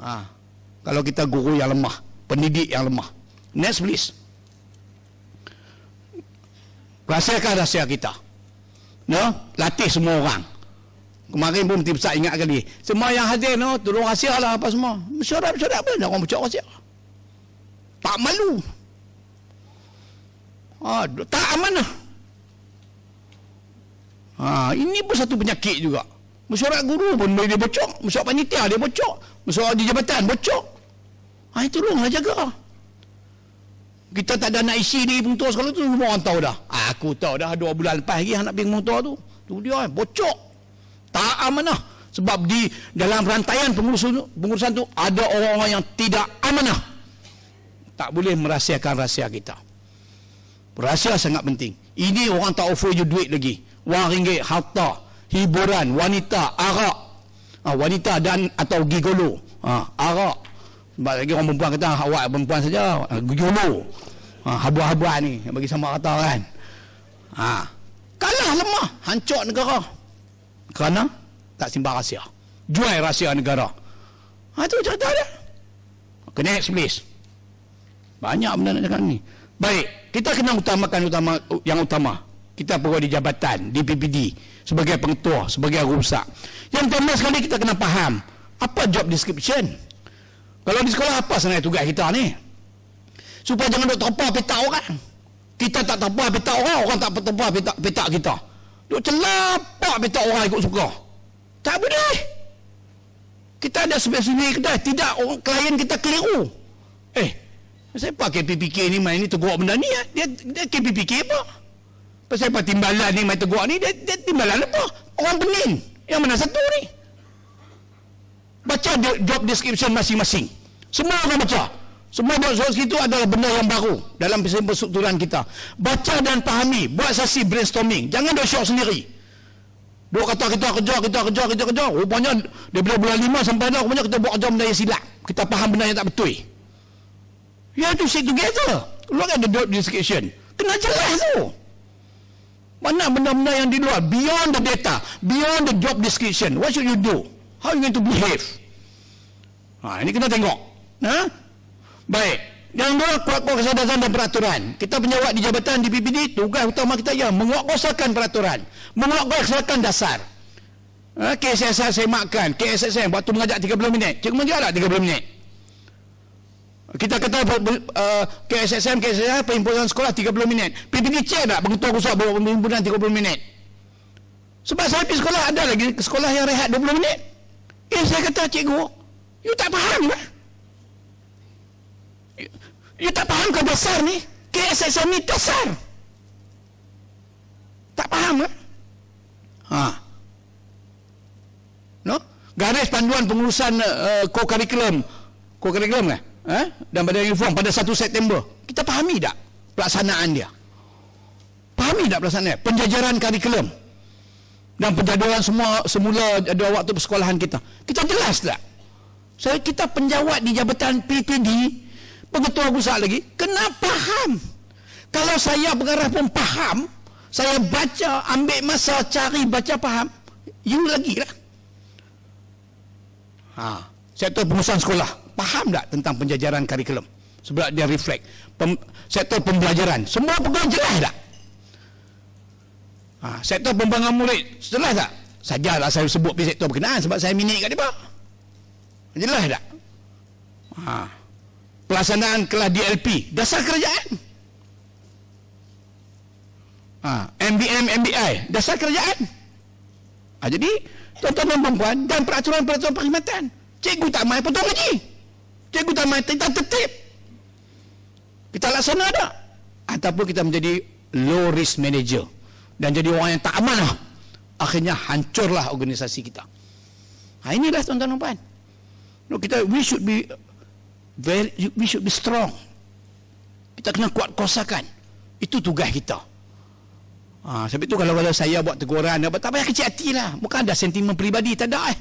D: Ha. Kalau kita guru yang lemah, pendidik yang lemah. Next please. Rahsiakan rahsia kita. No? Latih semua orang. Kemarin pun tim besar ingat kali. Semua yang hadir no, tolong rahsia lah apa semua. Mesyuarat-mesyuarat apa? Jangan bercakap rahsia. Tak Tak malu. Ah, tak amanah. Ha, ah, ini pun satu penyakit juga. Mesyuarat guru pun dia bocok. Mesyuarat panitia dia bocok. Mesyuarat di jabatan bocok. Ha, itu lah jaga. Kita tak ada nak isi di motor sekolah tu. Semua orang tahu dah. Ha, aku tahu dah dua bulan lepas lagi nak pergi motor tu. Tu dia bocok. Tak amanah. Sebab di dalam rantaian pengurusan, pengurusan tu ada orang-orang yang tidak amanah. Tak boleh merahsiakan rahsia kita. Rahsia sangat penting. Ini orang tak offer you duit lagi. Wang ringgit, harta, hiburan, wanita, arak. Ha, wanita dan atau gigolo. Ha, arak. Sebab lagi orang perempuan kata ah, awak perempuan saja. Ha, gigolo. Ha, Habuan-habuan ni. Bagi sama rata kan. Ha. Kalah lemah. Hancur negara. Kerana tak simpan rahsia. Jual rahsia negara. Ha, itu cerita dia. Kena please. Banyak benda nak cakap ni. Baik kita kena utamakan utama yang utama kita pegawai di jabatan di PPD sebagai pengetua sebagai rusak yang pertama sekali kita kena faham apa job description kalau di sekolah apa sebenarnya tugas kita ni supaya jangan duk tepah peta orang kita tak tepah peta orang orang tak tepah peta, peta kita duk celapak peta orang ikut suka tak boleh kita ada sebelah sini kita tidak orang klien kita keliru eh Siapa KPPK ni main ni teguk benda ni? Ya? Dia, dia KPPK apa? Pasal apa timbalan ni main teguk ni? Dia, dia timbalan apa? Orang penin. Yang mana satu ni? Baca job description masing-masing. Semua orang baca. Semua buat soal itu adalah benda yang baru dalam sistem perstrukturan kita. Baca dan fahami. Buat sesi brainstorming. Jangan dok syok sendiri. Dok kata kita kerja, kita kerja, kita kerja. Rupanya daripada bulan lima sampai dah rupanya kita buat kerja benda yang silap. Kita faham benda yang tak betul. You have to sit together. Look at the discussion. Kena jelas tu. Mana benda-benda yang di luar, beyond the data, beyond the job description, what should you do? How you going to behave? Ha, ini kita tengok. Ha? Baik. Yang dua, kuat-kuat kesadaran dan peraturan. Kita penjawat di jabatan di PPD, tugas utama kita yang menguatkuasakan peraturan. Menguatkuasakan dasar. Ha, KSSR semakkan, KSSM, waktu mengajak 30 minit. Cikgu mengajak tak 30 minit? Kita kata uh, KSSM, KSSM, perhimpunan sekolah 30 minit. PPDC ada tak? Pengetua kursus bawa perhimpunan 30 minit. Sebab saya pergi sekolah, ada lagi sekolah yang rehat 20 minit. Eh, saya kata, cikgu, you tak faham lah. You, you tak faham ke besar ni? KSSM ni besar. Tak faham lah. Ha. No? Garis panduan pengurusan uh, co-curriculum. lah eh, dan pada reform pada 1 September. Kita fahami tak pelaksanaan dia? Fahami tak pelaksanaan dia? Penjajaran karikulum dan penjadualan semua semula ada waktu persekolahan kita. Kita jelas tak? Saya so, kita penjawat di jabatan PTD pengetua pusat lagi kena faham. Kalau saya pengarah pun faham, saya baca ambil masa cari baca faham, you lagi lah. Ha, saya tu pengurusan sekolah, faham tak tentang penjajaran karikulum sebab dia reflect Pem, sektor pembelajaran semua pegawai jelas tak ha, sektor pembangunan murid jelas tak sajalah saya sebut di sektor berkenaan sebab saya minit kat dia pak jelas tak ha, pelaksanaan kelas DLP dasar kerajaan ha, MBM MBI dasar kerajaan ha, jadi tuan-tuan dan perempuan dan peraturan-peraturan perkhidmatan cikgu tak main potong gaji Cikgu tak main Kita tertip Kita laksana tak Ataupun kita menjadi Low risk manager Dan jadi orang yang tak amanah Akhirnya hancurlah organisasi kita ha, Inilah tuan-tuan dan puan no, kita, We should be very, We should be strong Kita kena kuat kosakan Itu tugas kita ha, Sebab itu kalau, kalau saya buat teguran Tak payah kecil hati lah Bukan ada sentimen peribadi Tak ada eh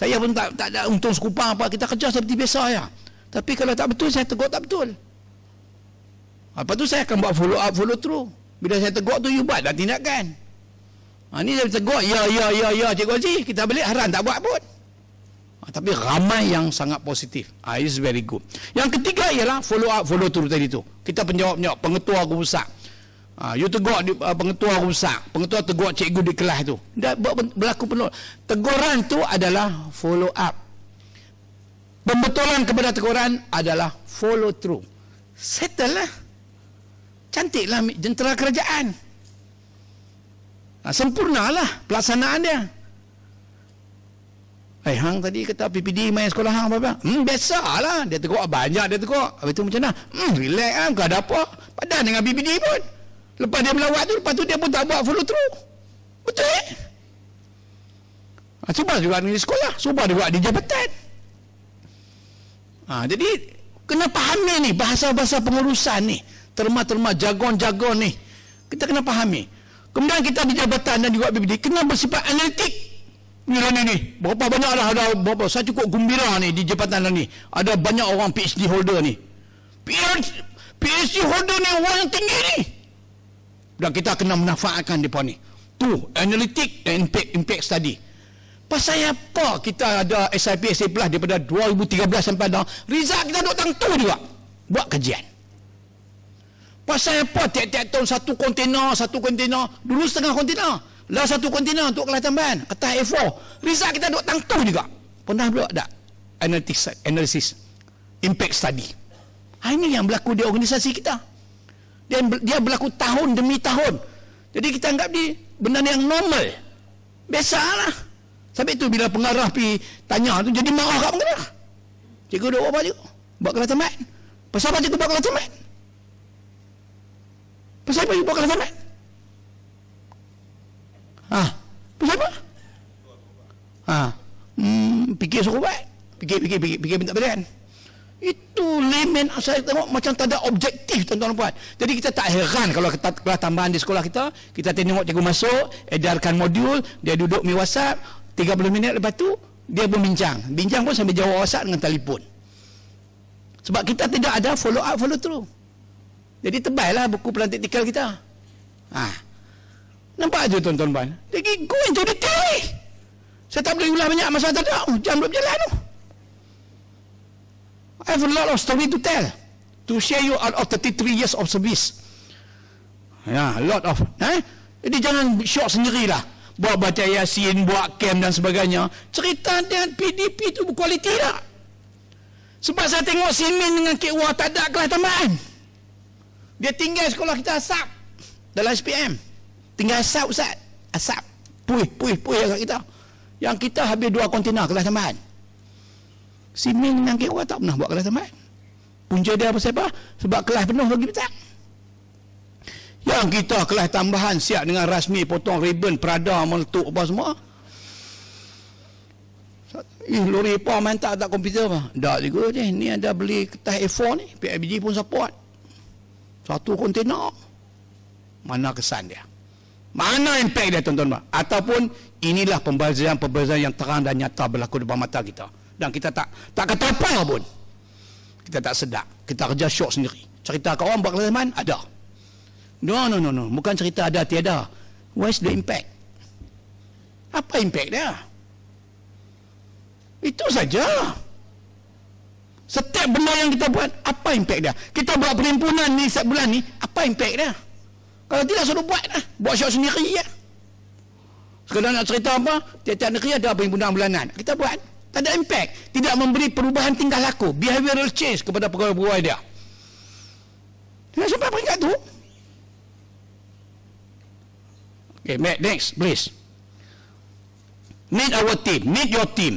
D: saya pun tak tak ada untung sekupang apa kita kerja seperti biasa ya. Tapi kalau tak betul saya tegur tak betul. Apa tu saya akan buat follow up follow through. Bila saya tegur tu you buat dah tindakan. Ha, ini dia tegur ya ya ya ya cikgu Haji kita balik haran tak buat pun. Ha, tapi ramai yang sangat positif. Ah ha, is very good. Yang ketiga ialah follow up follow through tadi tu. Kita penjawab-jawab pengetua aku pusat. Ha, you tegur di, uh, pengetua rusak. Pengetua tegur cikgu di kelas tu. Dan ber, berlaku penuh. Teguran tu adalah follow up. Pembetulan kepada teguran adalah follow through. Settle lah. cantik lah, jentera kerajaan. Ha, sempurnalah pelaksanaan dia. Eh hang tadi kata PPD main sekolah hang apa-apa? Hmm biasalah dia tegur ah, banyak dia tegur. Habis tu macam mana? Hmm relax ah ada apa? Padan dengan PPD pun. Lepas dia melawat tu, lepas tu dia pun tak buat follow through. Betul eh? Ah, ha, cuba juga ni sekolah. Cuba juga di jabatan. Ha, jadi, kena fahami ni bahasa-bahasa pengurusan ni. Terma-terma jagon-jagon ni. Kita kena fahami. Kemudian kita di jabatan dan juga BPD, kena bersifat analitik. Ni ni ni. Berapa banyak dah ada, berapa. Saya cukup gembira ni di jabatan ni. Ada banyak orang PhD holder ni.
E: PhD,
D: holder ni orang tinggi ni dan kita kena manfaatkan depa ni tu analytic and impact impact study pasal apa kita ada SIP SA plus lah daripada 2013 sampai dah result kita duk tang juga buat kajian pasal apa tiap-tiap tahun satu kontena satu kontena dulu setengah kontena lah satu kontena untuk kelas tambahan kertas A4 result kita duk tang juga pernah buat tak analytics analysis impact study ini yang berlaku di organisasi kita dan dia berlaku tahun demi tahun jadi kita anggap ni benda yang normal biasalah sampai tu bila pengarah pi tanya tu jadi marah kat pengarah cikgu duk apa cikgu buat kelas temat pasal apa cikgu buat kelas temat pasal apa cikgu buat kelas temat ha pasal apa ha hmm, fikir suruh buat fikir fikir fikir fikir minta berikan itu lemen saya tengok macam tak ada objektif tuan-tuan puan. Jadi kita tak heran kalau kita kelas tambahan di sekolah kita, kita tengok cikgu masuk, edarkan modul, dia duduk mi WhatsApp, 30 minit lepas tu dia berbincang. Bincang pun sambil jawab WhatsApp dengan telefon. Sebab kita tidak ada follow up, follow through. Jadi tebailah buku pelantik tikal kita. Ha. Nampak aja tuan-tuan puan. Jadi go into detail. Saya tak boleh ulang banyak masa tak ada. Oh, jam belum jalan tu. Oh have a lot of story to tell to share you out of 33 years of service yeah, a lot of eh? jadi jangan syok sendirilah buat baca yasin, buat kem dan sebagainya cerita dengan PDP itu berkualiti tak? sebab saya tengok Simin dengan KU tak ada kelas tambahan dia tinggal sekolah kita asap dalam SPM tinggal asap Ustaz asap puih puih puih asap kita yang kita habis dua kontena kelas tambahan Si Ming dengan KU tak pernah buat kelas tambahan. Punca dia apa siapa? Sebab kelas penuh bagi petang. Yang kita kelas tambahan siap dengan rasmi potong ribbon, Prada, meletup apa semua. Eh, lori apa main tak tak komputer apa? Tak juga je. Ni ada beli kertas A4 ni. PIBG pun support. Satu kontainer. Mana kesan dia? Mana impact dia tuan-tuan? Ataupun inilah pembelajaran-pembelajaran yang terang dan nyata berlaku depan mata kita dan kita tak tak kata apa lah pun kita tak sedap kita kerja syok sendiri cerita kat orang Bakal Zaman ada no no no no bukan cerita ada tiada what's the impact apa impact dia itu saja setiap benda yang kita buat apa impact dia kita buat perhimpunan ni setiap bulan ni apa impact dia kalau tidak suruh buat lah buat syok sendiri ya. sekadar nak cerita apa tiap-tiap negeri ada perhimpunan bulanan kita buat tak ada impact. Tidak memberi perubahan tingkah laku. Behavioral change kepada pegawai-pegawai dia. Dia sampai peringkat tu. Okay, Matt, next, please. Meet our team. Meet your team.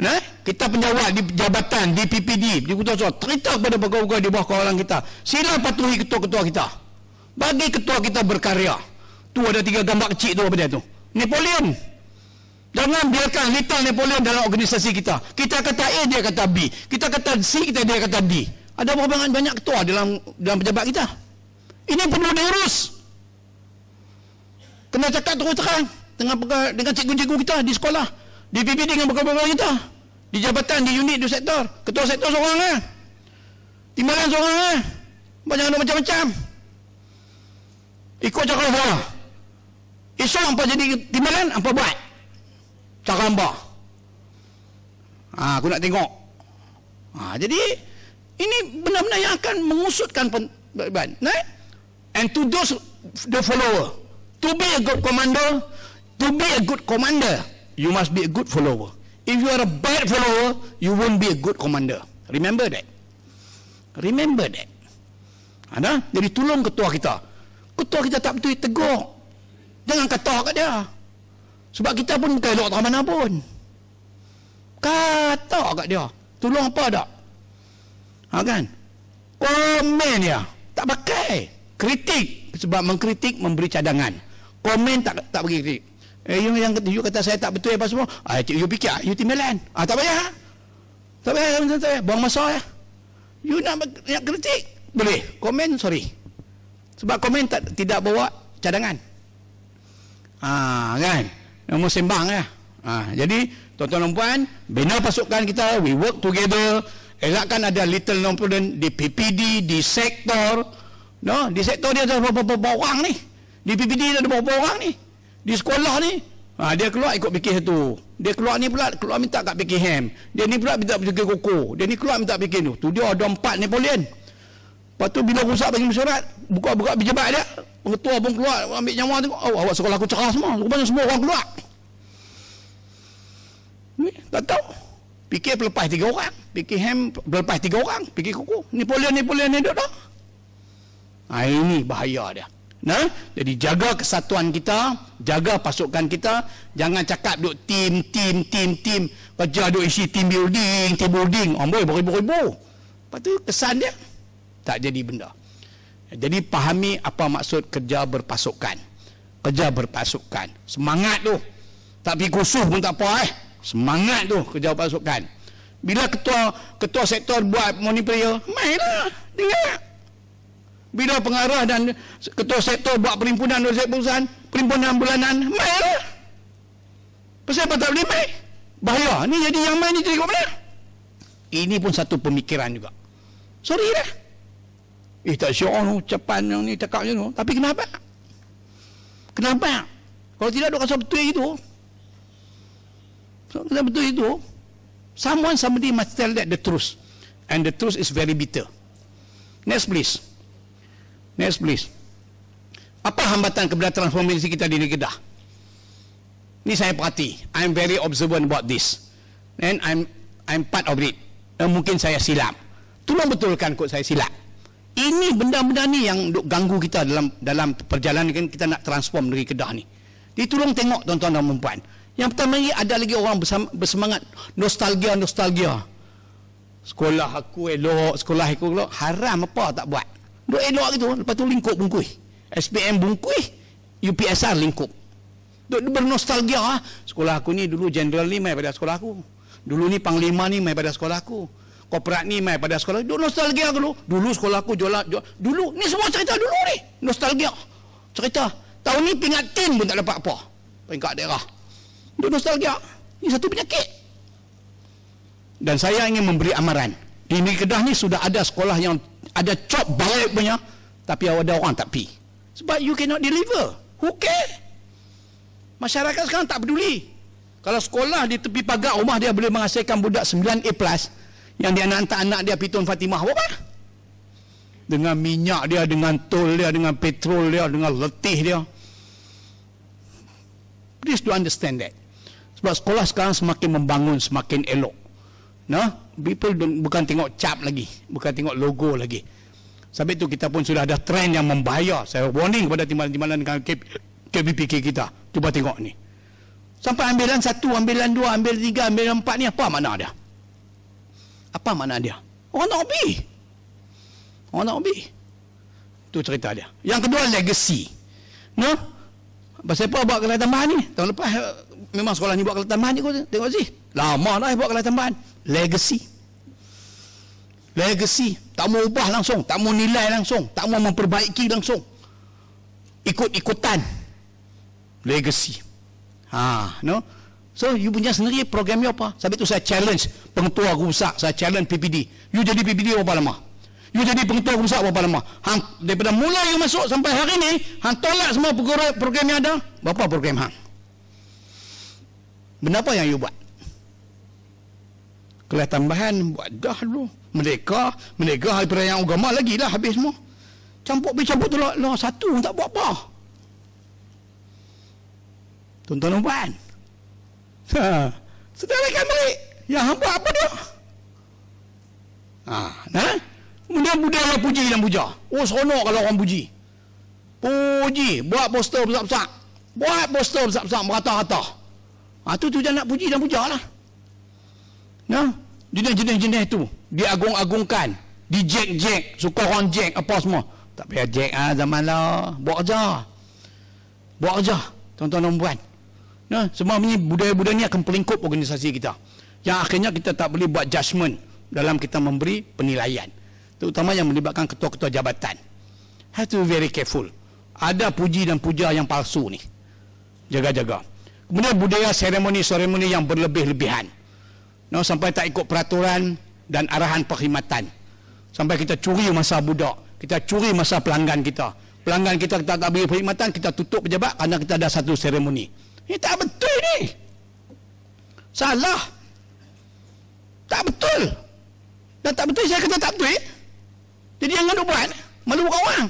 D: Nah, kita penjawat di jabatan, di PPD, di Kutuan Suara. Cerita kepada pegawai-pegawai di bawah kawalan kita. Sila patuhi ketua-ketua kita. Bagi ketua kita berkarya. Tu ada tiga gambar kecil tu apa dia tu. Napoleon. Jangan biarkan Little Napoleon dalam organisasi kita. Kita kata A, dia kata B. Kita kata C, kita dia kata D. Ada berapa banyak ketua dalam dalam pejabat kita? Ini perlu diurus. Kena cakap terus terang dengan dengan cikgu-cikgu kita di sekolah, di PPD dengan pegawai-pegawai kita, di jabatan, di unit, di sektor. Ketua sektor seorang eh. Timbalan seorang eh. Banyak ada macam-macam. Ikut cakap orang. Esok apa jadi timbalan, apa buat? Caramba. Ha, ah, aku nak tengok. Ha, jadi ini benar-benar yang akan mengusutkan beban. Right? And to those the follower, to be a good commander, to be a good commander, you must be a good follower. If you are a bad follower, you won't be a good commander. Remember that. Remember that. Ada? Ah, jadi tolong ketua kita. Ketua kita tak betul tegur. Jangan ketua kat dia. Sebab kita pun tak elok mana pun. Kata kat dia. Tolong apa tak? Ha kan? Komen dia. Tak pakai. Kritik. Sebab mengkritik memberi cadangan. Komen tak tak bagi kritik. Eh, you, yang you kata saya tak betul apa semua. Ah, you, you fikir. You timbal lain. Ah, tak payah. Tak payah. Tak payah. Buang masa ya. You nak, nak kritik? Boleh. Komen, sorry. Sebab komen tak, tidak bawa cadangan. Ah, kan? nombor sembang lah. Ha, jadi tuan-tuan dan puan bina pasukan kita we work together elakkan ada little non-prudent di PPD di sektor no? di sektor dia ada beberapa orang ni di PPD dia ada beberapa orang ni di sekolah ni ha, dia keluar ikut PKH tu dia keluar ni pula keluar minta kat PKH dia ni pula minta pergi koko dia ni keluar minta PKH tu tu dia ada empat Napoleon Lepas tu bila rusak bagi mesyuarat, buka-buka bijabat dia, pengetua pun keluar, ambil nyawa tengok, oh, awak sekolah aku cerah semua, rupanya semua orang keluar. Ni, tak tahu. Fikir pelepas tiga orang. Fikir hem pelepas tiga orang. pikir kuku. Napoleon, Napoleon ni duduk dah. Ha, ini bahaya dia. Nah, jadi jaga kesatuan kita, jaga pasukan kita, jangan cakap duk tim, tim, tim, tim, kerja duk isi tim building, tim building, amboi beribu-ribu. Lepas tu kesan dia, tak jadi benda jadi pahami apa maksud kerja berpasukan kerja berpasukan semangat tu tak pergi kusuh pun tak apa eh semangat tu kerja berpasukan bila ketua ketua sektor buat money main lah dengar bila pengarah dan ketua sektor buat perimpunan dan perusahaan perimpunan bulanan mainlah pasal apa tak boleh main bahaya ni jadi yang main ni jadi kau mana ini pun satu pemikiran juga sorry lah Eh tak orang ucapan yang ni cakap macam tu Tapi kenapa? Kenapa? Kalau tidak ada rasa betul itu Rasa betul itu Someone, somebody must tell that the truth And the truth is very bitter Next please Next please Apa hambatan kepada transformasi kita di negara? Ini saya perhati I'm very observant about this And I'm I'm part of it eh, mungkin saya silap Tolong betulkan kot saya silap ini benda-benda ni yang duk ganggu kita dalam dalam perjalanan kan kita nak transform negeri Kedah ni. Jadi tolong tengok tuan-tuan dan puan. Yang pertama ni ada lagi orang bersemangat nostalgia nostalgia. Sekolah aku elok, sekolah aku elok, haram apa tak buat. Duk elok gitu, lepas tu lingkup bungkui. SPM bungkui, UPSR lingkup. Duk bernostalgia Sekolah aku ni dulu jenderal ni mai pada sekolah aku. Dulu ni panglima ni mai pada sekolah aku. Koperak ni mai pada sekolah. Dulu nostalgia dulu. Dulu sekolah aku jual, jual. Dulu. Ni semua cerita dulu ni. Nostalgia. Cerita. Tahun ni pingat tin pun tak dapat apa. Peringkat daerah. dia nostalgia. ni satu penyakit. Dan saya ingin memberi amaran. Di negeri Kedah ni sudah ada sekolah yang ada cop baik punya. Tapi ada orang tak pergi. Sebab you cannot deliver. Who care? Masyarakat sekarang tak peduli. Kalau sekolah di tepi pagar rumah dia boleh menghasilkan budak 9A+. Plus, yang dia nak hantar anak dia Pitun Fatimah apa? Dengan minyak dia Dengan tol dia Dengan petrol dia Dengan letih dia Please do understand that Sebab sekolah sekarang Semakin membangun Semakin elok Nah, People don't, bukan tengok cap lagi Bukan tengok logo lagi Sampai itu kita pun sudah ada trend yang membahaya Saya warning kepada timbalan-timbalan dengan KBPK kita Cuba tengok ni Sampai ambilan satu, ambilan dua, ambil tiga, ambilan empat ni Apa makna dia? Apa makna dia? Orang tak hobi. Orang tak hobi. Itu cerita dia. Yang kedua, legacy. No? Pasal apa buat kelas tambahan ni? Tahun lepas, memang sekolah ni buat kelas tambahan ni. Tengok si. Lama dah buat kelas tambahan. Legacy. Legacy. Tak mau ubah langsung. Tak mau nilai langsung. Tak mau memperbaiki langsung. Ikut-ikutan. Legacy. Ha, no? So you punya sendiri programnya apa? Sebab itu saya challenge pengetua rusak, saya challenge PPD. You jadi PPD berapa lama? You jadi pengetua rusak berapa lama? Hang daripada mula you masuk sampai hari ini, hang tolak semua program yang ada. Berapa program hang? Benda apa yang you buat? Kelas tambahan buat dah dulu. Mereka, mereka hari perayaan agama lagi dah habis semua. Campur bercampur tu lah, lah satu tak buat apa. Tuan-tuan dan puan, Ha. Sedari kan balik. Ya hamba apa dia? Ha. Nah. Kemudian budak yang lah puji dan puja. Oh seronok kalau orang puji. Puji. Buat poster besar-besar. Buat poster besar-besar. Merata-rata. Ha, tu tujuan nak puji dan puja lah. Nah. Jenis-jenis-jenis tu. Diagung-agungkan. Di jack-jack. Suka orang jack apa semua. Tak payah jack ah zaman lah. Buat kerja. Buat kerja. Tuan-tuan dan puan Ya, semua ini budaya-budaya ini akan pelingkup organisasi kita. Yang akhirnya kita tak boleh buat judgement dalam kita memberi penilaian. Terutama yang melibatkan ketua-ketua jabatan. Have to be very careful. Ada puji dan puja yang palsu ni. Jaga-jaga. Kemudian budaya seremoni-seremoni yang berlebih-lebihan. No, sampai tak ikut peraturan dan arahan perkhidmatan. Sampai kita curi masa budak. Kita curi masa pelanggan kita. Pelanggan kita, kita tak beri perkhidmatan, kita tutup pejabat kerana kita ada satu seremoni. Ini tak betul ni. Salah. Tak betul. Dan tak betul saya kata tak betul. Eh? Jadi jangan duk buat. Malu bukan orang.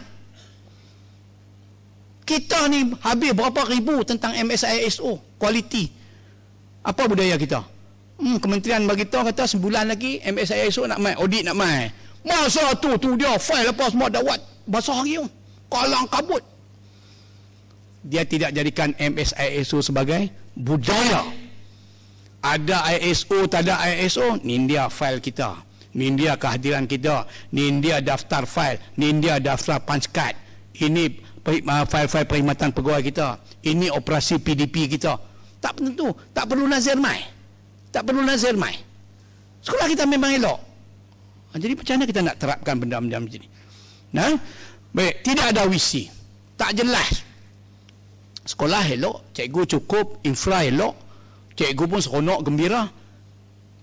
D: Kita ni habis berapa ribu tentang MSISO. Quality. Apa budaya kita? Hmm, kementerian bagi tahu kata sebulan lagi MSISO nak mai Audit nak mai Masa tu tu dia file apa semua dah buat. Basah hari tu. Kalang kabut dia tidak jadikan MS ISO sebagai budaya. Ada ISO, tak ada ISO, ni dia file kita. Ni dia kehadiran kita. Ni dia daftar file. Ni dia daftar punch card. Ini uh, file-file perkhidmatan pegawai kita. Ini operasi PDP kita. Tak tentu. Tak perlu nazir mai. Tak perlu nazir mai. Sekolah kita memang elok. Ha, jadi macam mana kita nak terapkan benda-benda macam ini? Nah, baik. Tidak ada WC. Tak jelas sekolah elok, cikgu cukup, infra elok, cikgu pun seronok, gembira.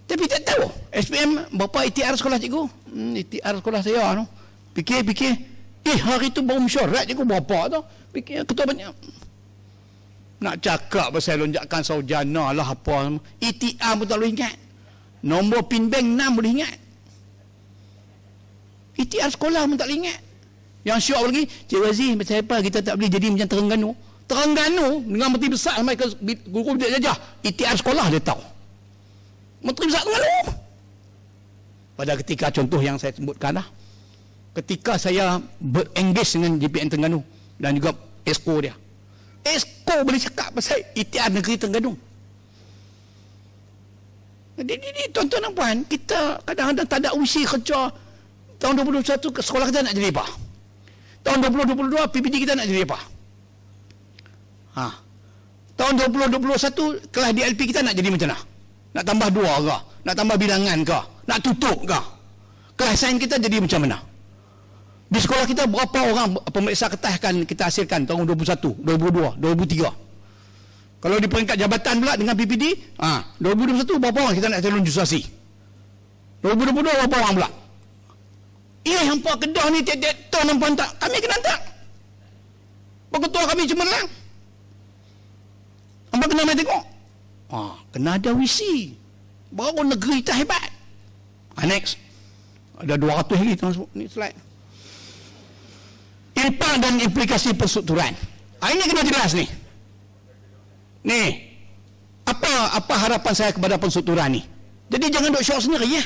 D: Tapi tak tahu, SPM bapa ITR sekolah cikgu? Hmm, ITR sekolah saya, no. pikir pikir, Eh, hari tu baru mesyuarat cikgu bapa tu? pikir ketua banyak. Nak cakap pasal lonjakan saujana lah apa. ITR pun tak boleh ingat. Nombor pin bank 6 boleh ingat. ITR sekolah pun tak boleh ingat. Yang syok lagi, Cik Wazir, kita tak boleh jadi macam Terengganu? Terengganu dengan Menteri Besar sampai ke guru bidik jajah. ITM e sekolah dia tahu. Menteri Besar Terengganu. Pada ketika contoh yang saya sebutkan lah. Ketika saya berengage dengan JPN Terengganu dan juga ESCO dia. ESCO boleh cakap pasal ITM e negeri Terengganu. Jadi, di, di, tuan-tuan dan puan, kita kadang-kadang tak ada usia kerja tahun 2021 sekolah kita nak jadi apa? Tahun 2022 PPD kita nak jadi apa? Ha. Tahun 2021 kelas DLP kita nak jadi macam mana? Nak tambah dua ke? Nak tambah bilangan ke? Nak tutup ke? Kelas sain kita jadi macam mana? Di sekolah kita berapa orang pemeriksa kertas kan kita hasilkan tahun 2021, 2022, 2023. Kalau di peringkat jabatan pula dengan PPD, ha, 2021 berapa orang kita nak calon jurusasi? 2022 berapa orang pula? Ia yang Pak Kedah ni tiap-tiap tahun nampak tak? Kami kena tak? Pak kami cuma lah. Apa kena main tengok? Ha, kena ada wisi. Baru negeri kita hebat. Ha, next. Ada 200 lagi tuan Ini slide. Impak dan implikasi persekutuan. Ha, ini kena jelas ni. Ni. Apa apa harapan saya kepada persekutuan ni? Jadi jangan dok syok sendiri ya.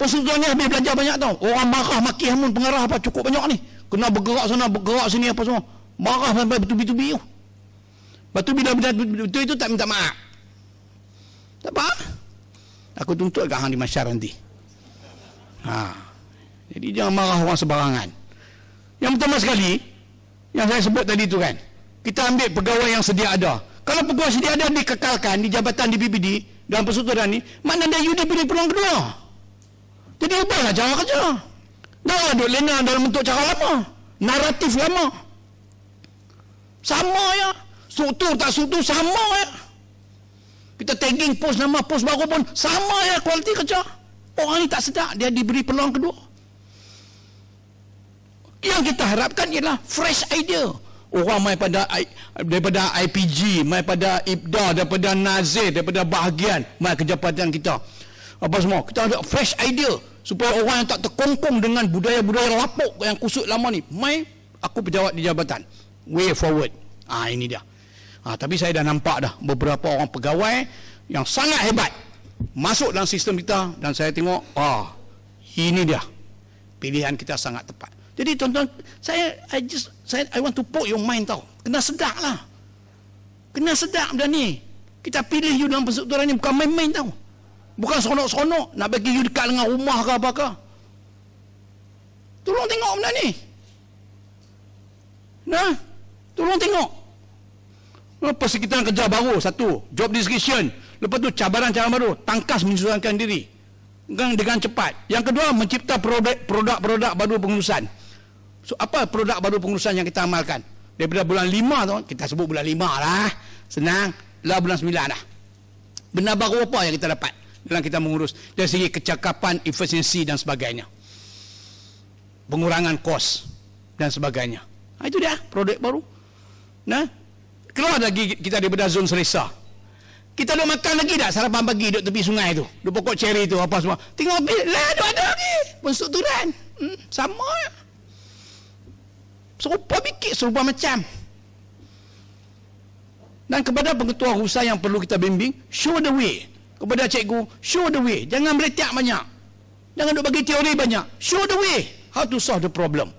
D: Persekutuan ni habis belajar banyak tau. Orang marah maki hamun pengarah apa cukup banyak ni. Kena bergerak sana, bergerak sini apa semua. Marah sampai betul-betul biuh. -betul Lepas tu bila benda betul itu tak minta maaf. Tak apa. Aku tuntut kat hang di masyarakat nanti. Ha. Jadi jangan marah orang sebarangan. Yang pertama sekali, yang saya sebut tadi tu kan. Kita ambil pegawai yang sedia ada. Kalau pegawai sedia ada dikekalkan di jabatan di BBD, dalam persekutuan ni, mana dia UD pilih peluang kedua? Jadi ubahlah cara kerja. Dah lah duduk lena dalam bentuk cara lama. Naratif lama. Sama ya struktur tak struktur sama ya. Kita tagging post nama post baru pun sama ya kualiti kerja. Orang ini tak sedar dia diberi peluang kedua. Yang kita harapkan ialah fresh idea. Orang mai pada daripada IPG, mai pada IPDA, daripada Nazir, daripada bahagian, mai kerja padan kita. Apa semua? Kita ada fresh idea supaya orang yang tak terkongkong dengan budaya-budaya lapuk yang kusut lama ni, mai aku pejabat di jabatan. Way forward. Ah ha, ini dia. Ha, tapi saya dah nampak dah beberapa orang pegawai yang sangat hebat masuk dalam sistem kita dan saya tengok ah ini dia pilihan kita sangat tepat. Jadi tuan-tuan saya I just saya I want to poke your mind tau. Kena sedak lah, Kena sedak benda ni. Kita pilih you dalam pensyukuran ni bukan main-main tau. Bukan seronok-seronok nak bagi you dekat dengan rumah ke apa ke. Tolong tengok benda ni. Nah, tolong tengok. Apa sekitar kerja baru satu job description. Lepas tu cabaran cabaran baru tangkas menyesuaikan diri dengan, dengan cepat. Yang kedua mencipta produk produk baru pengurusan. So apa produk baru pengurusan yang kita amalkan? Daripada bulan lima tu kita sebut bulan lima lah. Senang Lepas bulan sembilan lah. Benda baru apa yang kita dapat dalam kita mengurus dari segi kecakapan, efisiensi dan sebagainya. Pengurangan kos dan sebagainya. Ha, itu dia produk baru. Nah, keluar lagi kita di daripada zon selesa. Kita nak makan lagi tak sarapan pagi duduk tepi sungai tu? Duduk pokok ceri tu apa semua. Tengok bil lah ada ada lagi. Pensukturan. Hmm, sama. Serupa bikin, serupa macam. Dan kepada pengetua rusa yang perlu kita bimbing, show the way. Kepada cikgu, show the way. Jangan meletak banyak. Jangan duk bagi teori banyak. Show the way. How to solve the problem.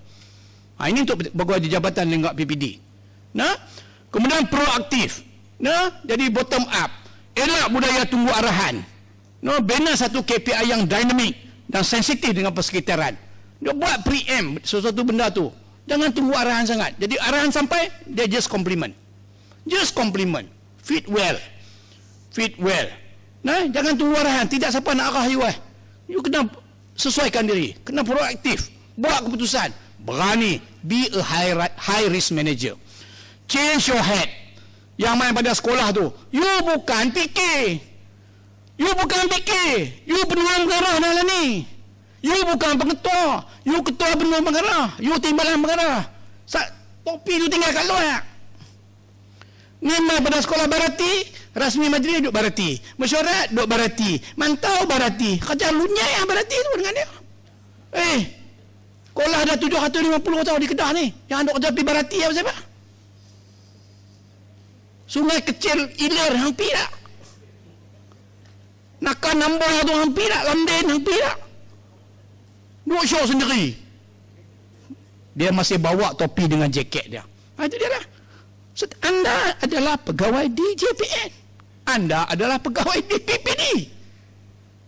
D: Ha, ini untuk di jabatan dengan PPD. Nah, Kemudian proaktif. No? Jadi bottom up. Elak budaya tunggu arahan. No? Bina satu KPI yang dinamik dan sensitif dengan persekitaran. Dia buat pre-em sesuatu benda tu. Jangan tunggu arahan sangat. Jadi arahan sampai, dia just compliment. Just compliment. Fit well. Fit well. Nah, jangan tunggu arahan. Tidak siapa nak arah you. Eh. You kena sesuaikan diri. Kena proaktif. Buat keputusan. Berani. Be a high risk manager. Change your head. Yang main pada sekolah tu. You bukan PK. You bukan PK. You penuang pengarah dalam ni. You bukan pengetua. You ketua penuang pengarah. You timbalan pengarah. topi tu tinggal kat luar. Ni main pada sekolah barati. Rasmi majlis duduk barati. Mesyuarat duduk barati. Mantau barati. Kerja lunyai yang barati tu dengan dia. Eh. Sekolah dah 750 tahun di Kedah ni. Yang duduk kerja pergi barati apa siapa? Sungai kecil ilir hampir tak. Nak nombor tu hampir tak. London hampir tak. Duk show sendiri. Dia masih bawa topi dengan jaket dia. Ha, itu dia lah. anda adalah pegawai di JPN. Anda adalah pegawai di DPPD.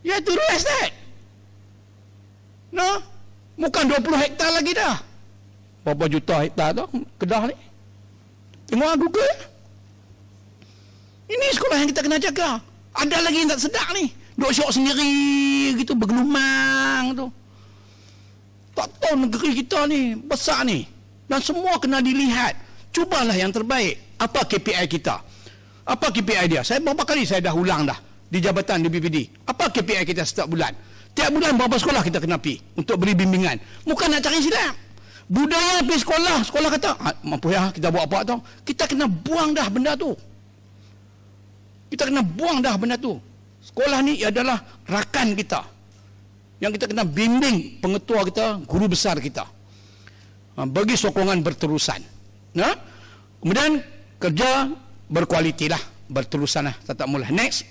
D: Ya tu real estate. No? Bukan 20 hektar lagi dah. Berapa juta hektar tu? Kedah ni. Tengok lah Google. Ini sekolah yang kita kena jaga. Ada lagi yang tak sedap ni. Duk syok sendiri gitu bergelumang tu. Tak tahu negeri kita ni besar ni. Dan semua kena dilihat. Cubalah yang terbaik. Apa KPI kita? Apa KPI dia? Saya berapa kali saya dah ulang dah di jabatan di BPD. Apa KPI kita setiap bulan? Tiap bulan berapa sekolah kita kena pi untuk beri bimbingan. Bukan nak cari silap. Budaya pergi sekolah. Sekolah kata, ah, mampu ya kita buat apa tu? Kita kena buang dah benda tu. Kita kena buang dah benda tu. Sekolah ni adalah rakan kita. Yang kita kena bimbing pengetua kita, guru besar kita. Ha, bagi sokongan berterusan. Nah, Kemudian kerja berkualiti lah. Berterusan lah. Tak mula. Next.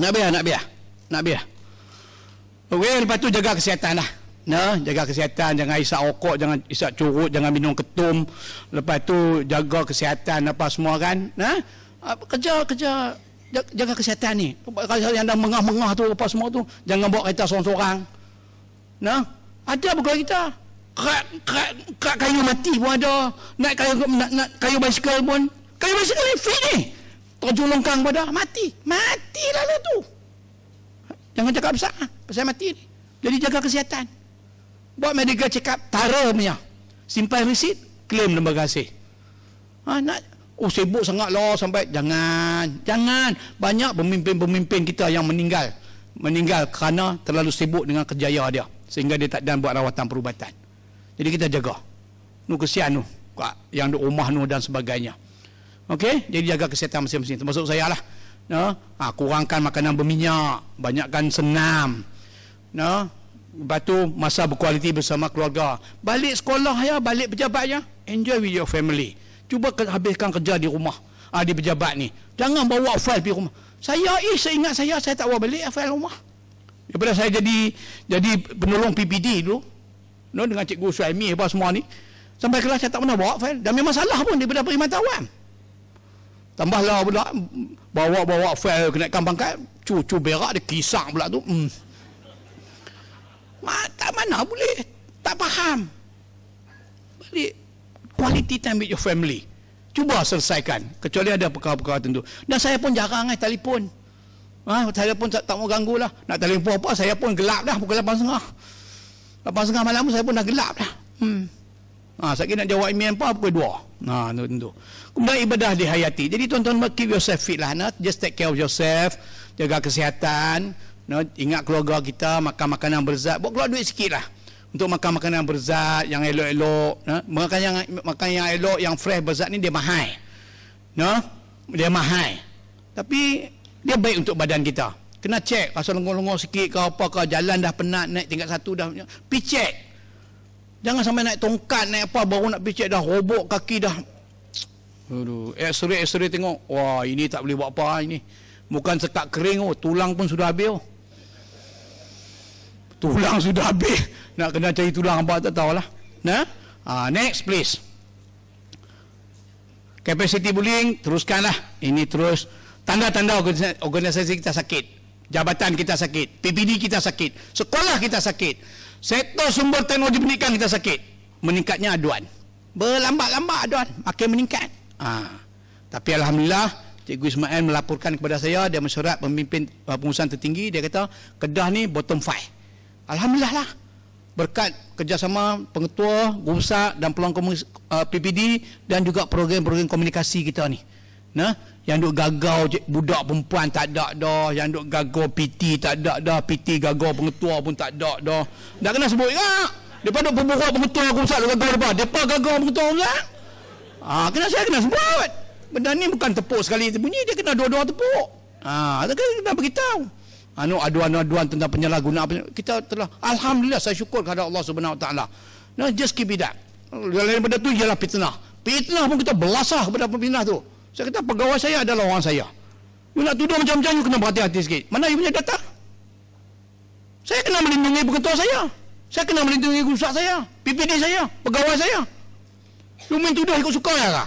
D: Nak biar, nak biar. Nak biar. Okay, lepas tu jaga kesihatan lah. Nah, jaga kesihatan, jangan isap okok, jangan isap curut, jangan minum ketum. Lepas tu jaga kesihatan apa semua kan. Nah, ah, Kerja, kerja jaga kesihatan ni kalau yang dah mengah-mengah tu lepas semua tu jangan bawa kereta seorang-seorang nah ada bukan kita kerat, kerat, kerat kayu mati pun ada naik kayu nak, nak, kayu basikal pun kayu basikal ni free ni terjun longkang pada mati mati lalu lah tu jangan cakap besar pasal mati ni jadi jaga kesihatan buat medical check up tara punya simpan receipt claim lembaga kasih ha, ah, nak Oh sibuk sangat lah sampai Jangan Jangan Banyak pemimpin-pemimpin kita yang meninggal Meninggal kerana terlalu sibuk dengan kerjaya dia Sehingga dia tak dan buat rawatan perubatan Jadi kita jaga Nu kesian nu Yang di rumah nu dan sebagainya Okey, jadi jaga kesihatan masing-masing termasuk saya lah. No? Ha, kurangkan makanan berminyak, banyakkan senam. No? Lepas tu masa berkualiti bersama keluarga. Balik sekolah ya, balik pejabat ya. Enjoy with your family. Cuba habiskan kerja di rumah. Ah di pejabat ni. Jangan bawa file pergi rumah. Saya eh saya ingat saya saya tak bawa balik lah file rumah. Daripada saya jadi jadi penolong PPD tu, No, dengan cikgu Suami apa semua ni. Sampai kelas saya tak pernah bawa file. Dan memang salah pun daripada perkhidmatan awam. Tambahlah pula bawa-bawa file kena kenaikan pangkat cucu berak dia kisah pula tu hmm. Ma, tak mana boleh tak faham balik quality time with your family cuba selesaikan kecuali ada perkara-perkara tertentu dan saya pun jarang eh, telefon ha, pun tak, tak mau ganggu lah nak telefon apa saya pun gelap dah pukul 8.30 8.30 malam pun saya pun dah gelap dah hmm. ha, saya nak jawab email apa pukul 2 ha, tentu kemudian ibadah dihayati jadi tuan-tuan keep yourself fit lah nah. just take care of yourself jaga kesihatan No, ingat keluarga kita makan makanan berzat buat keluar duit sikit lah untuk makan makanan berzat yang elok-elok eh? makan yang makan yang elok yang fresh berzat ni dia mahal no ha? dia mahal tapi dia baik untuk badan kita kena cek rasa lengur-lengur sikit ke apa ke jalan dah penat naik tingkat satu dah pi cek jangan sampai naik tongkat naik apa baru nak pi cek dah robok kaki dah aduh x-ray x tengok wah ini tak boleh buat apa ini bukan sekat kering oh tulang pun sudah habis oh. Tulang sudah habis. Nak kena cari tulang apa tak tahulah. Nah. Ha, next please. Capacity building teruskanlah. Ini terus tanda-tanda organisasi kita sakit. Jabatan kita sakit, PPD kita sakit, sekolah kita sakit, sektor sumber teknologi pendidikan kita sakit. Meningkatnya aduan. Berlambat-lambat aduan, makin meningkat. Ha. Tapi Alhamdulillah, Cikgu Ismail melaporkan kepada saya, dia mensurat pemimpin uh, pengurusan tertinggi, dia kata, Kedah ni bottom five. Alhamdulillah lah berkat kerjasama pengetua, gusa dan peluang komunis, uh, PPD dan juga program-program komunikasi kita ni. Nah, yang duk gagau budak perempuan tak ada dah, yang duk gagau PT tak ada dah, PT gagau pengetua pun tak ada dah. Dah kena sebut ke? Depa duk berbuat pengetua aku pusat gagau depa. Depa gagau pengetua pusat. Ah, ha, kena saya kena sebut. Benda ni bukan tepuk sekali bunyi dia kena dua-dua tepuk. Ah, ha, kita kena beritahu anu aduan-aduan tentang penyalahgunaan penyalahguna. kita telah alhamdulillah saya syukur kepada Allah Subhanahu Wa Taala. Nah, just keep it up. Yang lain benda tu ialah fitnah. Fitnah pun kita belasah kepada pembina tu. Saya kata pegawai saya adalah orang saya. You nak tuduh macam-macam you kena berhati-hati sikit. Mana you punya data? Saya kena melindungi ketua saya. Saya kena melindungi rusak saya, PPD saya, pegawai saya. You main tuduh ikut suka ya Ah,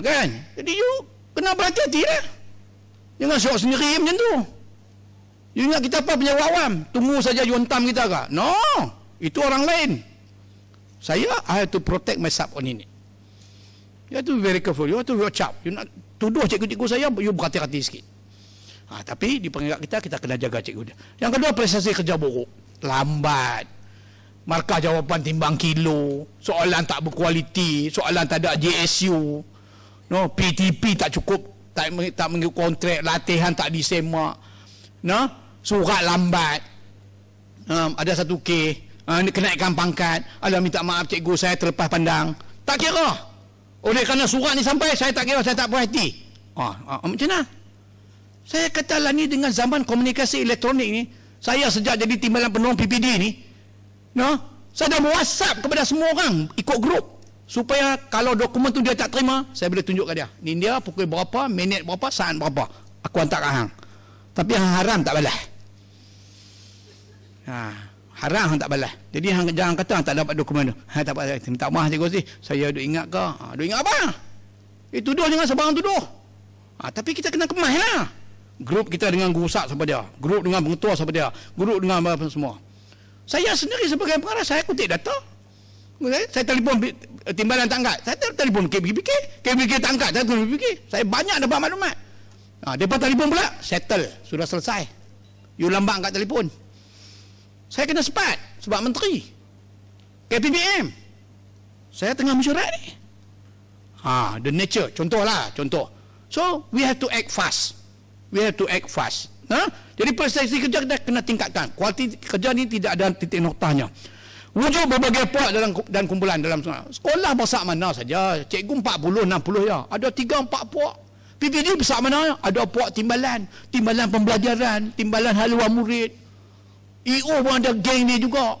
D: Ha, kan? Jadi you kena berhati-hati lah. Ya? Jangan syok sendiri macam tu. You ingat kita apa punya awam? Tunggu saja you hentam kita ke? No. Itu orang lain. Saya, I have to protect myself on ini. You have to be very careful. You have to watch out. You nak tuduh cikgu-cikgu saya, you berhati-hati sikit. Ha, tapi di penggerak kita, kita kena jaga cikgu dia. Yang kedua, prestasi kerja buruk. Lambat. Markah jawapan timbang kilo. Soalan tak berkualiti. Soalan tak ada JSU. No, PTP tak cukup tak tak mengi kontrak latihan tak disemak nah surat lambat um, ada satu K uh, kenaikan pangkat ada minta maaf cikgu saya terlepas pandang tak kira oleh kerana surat ni sampai saya tak kira saya tak perhati ah, ah, ah macam mana saya katalah ni dengan zaman komunikasi elektronik ni saya sejak jadi timbalan penolong PPD ni nah saya dah whatsapp kepada semua orang ikut grup Supaya kalau dokumen tu dia tak terima, saya boleh tunjuk ke dia. Ni dia pukul berapa, minit berapa, saat berapa. Aku hantar ke hang. Tapi hang haram tak balas. Ha, haram hang tak balas. Jadi hang jangan kata hang tak dapat dokumen tu. Hang tak dapat. Minta maaf cikgu si. Saya duk ingat ke? Ha, duk ingat apa? Itu eh, tuduh dengan sebarang tuduh. Ha, tapi kita kena kemas lah. Grup kita dengan guru sak sama dia. Grup dengan pengetua sama dia. Grup dengan apa semua. Saya sendiri sebagai pengarah, saya kutip data saya telefon timbalan tak angkat. Saya telefon KBPK. KBPK tak angkat. Saya telefon KBPK. Saya banyak dapat maklumat. Ha, dia telefon pula. Settle. Sudah selesai. You lambat angkat telefon. Saya kena sepat. Sebab menteri. KPPM. Saya tengah mesyuarat ni. Ha, the nature. Contohlah. Contoh. So, we have to act fast. We have to act fast. Ha? Jadi, persepsi kerja kita kena tingkatkan. Kualiti kerja ni tidak ada titik noktahnya. Wujud berbagai pot dalam dan kumpulan dalam sekolah. Sekolah besar mana saja. Cikgu 40, 60 ya. Ada 3, 4 pot. PPD besar mana ya. Ada pot timbalan. Timbalan pembelajaran. Timbalan haluan murid. EO pun ada geng dia juga.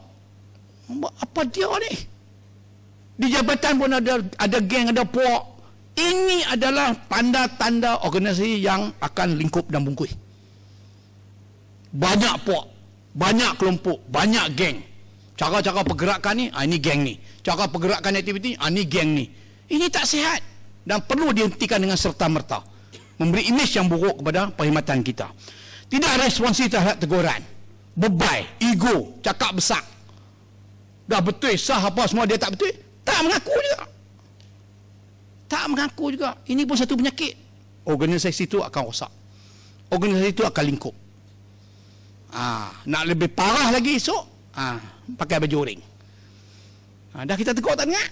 D: Apa dia ni? Di jabatan pun ada ada geng, ada pot. Ini adalah tanda-tanda organisasi yang akan lingkup dan bungkui Banyak pot. Banyak kelompok. Banyak geng. Banyak geng. Cara-cara pergerakan ni, ah, ini geng ni. Cara pergerakan aktiviti, ah, ini geng ni. Ini tak sihat dan perlu dihentikan dengan serta-merta. Memberi imej yang buruk kepada perkhidmatan kita. Tidak responsif terhadap teguran. Bebai, ego, cakap besar. Dah betul, sah apa semua dia tak betul. Tak mengaku juga. Tak mengaku juga. Ini pun satu penyakit. Organisasi itu akan rosak. Organisasi itu akan lingkup. Ah, nak lebih parah lagi esok. Ah, pakai baju ring. Ha, dah kita tegur tak dengar?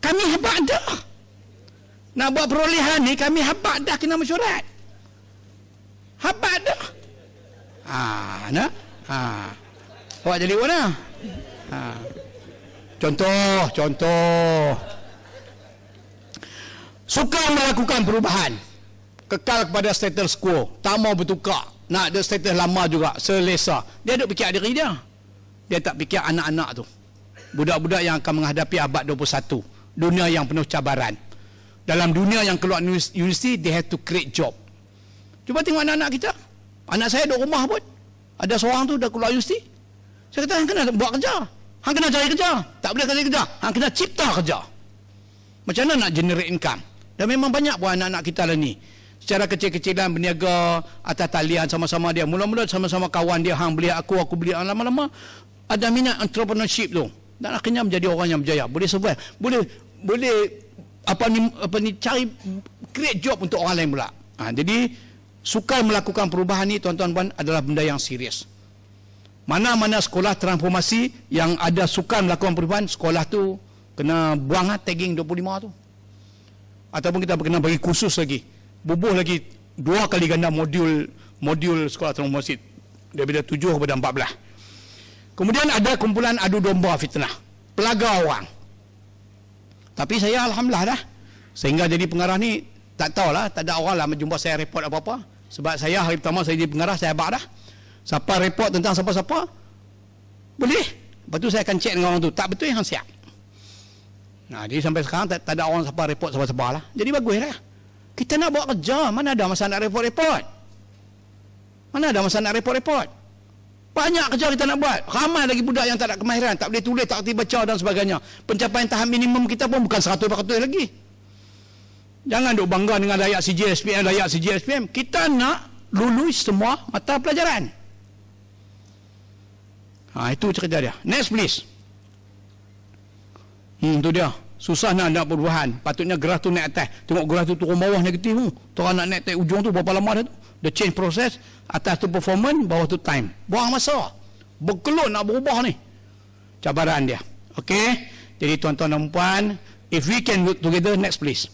D: Kami hebat dah. Nak buat perolehan ni kami hebat dah kena mesyuarat. Hebat dah. Ha, nah. Ha. Awak jadi mana? Ha. Contoh, contoh. Suka melakukan perubahan. Kekal kepada status quo. Tak mau bertukar. Nak ada status lama juga. Selesa. Dia duduk fikir diri dia dia tak fikir anak-anak tu budak-budak yang akan menghadapi abad 21 dunia yang penuh cabaran dalam dunia yang keluar universiti they have to create job cuba tengok anak-anak kita anak saya duduk rumah pun ada seorang tu dah keluar universiti saya kata hang kena buat kerja hang kena cari kerja tak boleh cari kerja hang kena cipta kerja macam mana nak generate income dan memang banyak buat anak-anak kita lah ni secara kecil-kecilan berniaga atas talian sama-sama dia mula-mula sama-sama kawan dia hang beli aku aku beli lama-lama ada minat entrepreneurship tu dan akhirnya menjadi orang yang berjaya boleh survive boleh boleh apa ni apa ni cari create job untuk orang lain pula ha, jadi suka melakukan perubahan ni tuan-tuan puan adalah benda yang serius mana-mana sekolah transformasi yang ada suka melakukan perubahan sekolah tu kena buang lah tagging 25 tu ataupun kita kena bagi khusus lagi bubuh lagi dua kali ganda modul modul sekolah transformasi daripada 7 kepada 14 Kemudian ada kumpulan adu domba fitnah. Pelaga orang. Tapi saya Alhamdulillah dah. Sehingga jadi pengarah ni, tak tahulah, tak ada orang lah menjumpa saya report apa-apa. Sebab saya hari pertama saya jadi pengarah, saya abak dah. Siapa report tentang siapa-siapa? Boleh. Lepas tu saya akan cek dengan orang tu. Tak betul yang siap. Nah, jadi sampai sekarang tak, tak ada orang siapa report siapa-siapa lah. Jadi bagus lah. Kita nak buat kerja, mana ada masa nak report-report? Mana ada masa nak report-report? Banyak kerja kita nak buat. Ramai lagi budak yang tak ada kemahiran, tak boleh tulis, tak boleh baca dan sebagainya. Pencapaian tahap minimum kita pun bukan 100% lagi. Jangan duk bangga dengan layak CGSPM, eh, layak CGSPM. Kita nak lulus semua mata pelajaran. Ha, itu cerita dia. Next please. Hmm, itu dia. Susah nak nak perubahan. Patutnya gerah tu naik atas. Tengok gerah tu turun bawah negatif tu. Tengok nak naik atas ujung tu berapa lama dah tu. The change process. Atas tu performance, bawah tu time. Buang masa. Berkelut nak berubah ni. Cabaran dia. Okay. Jadi tuan-tuan dan puan, if we can work together, next please.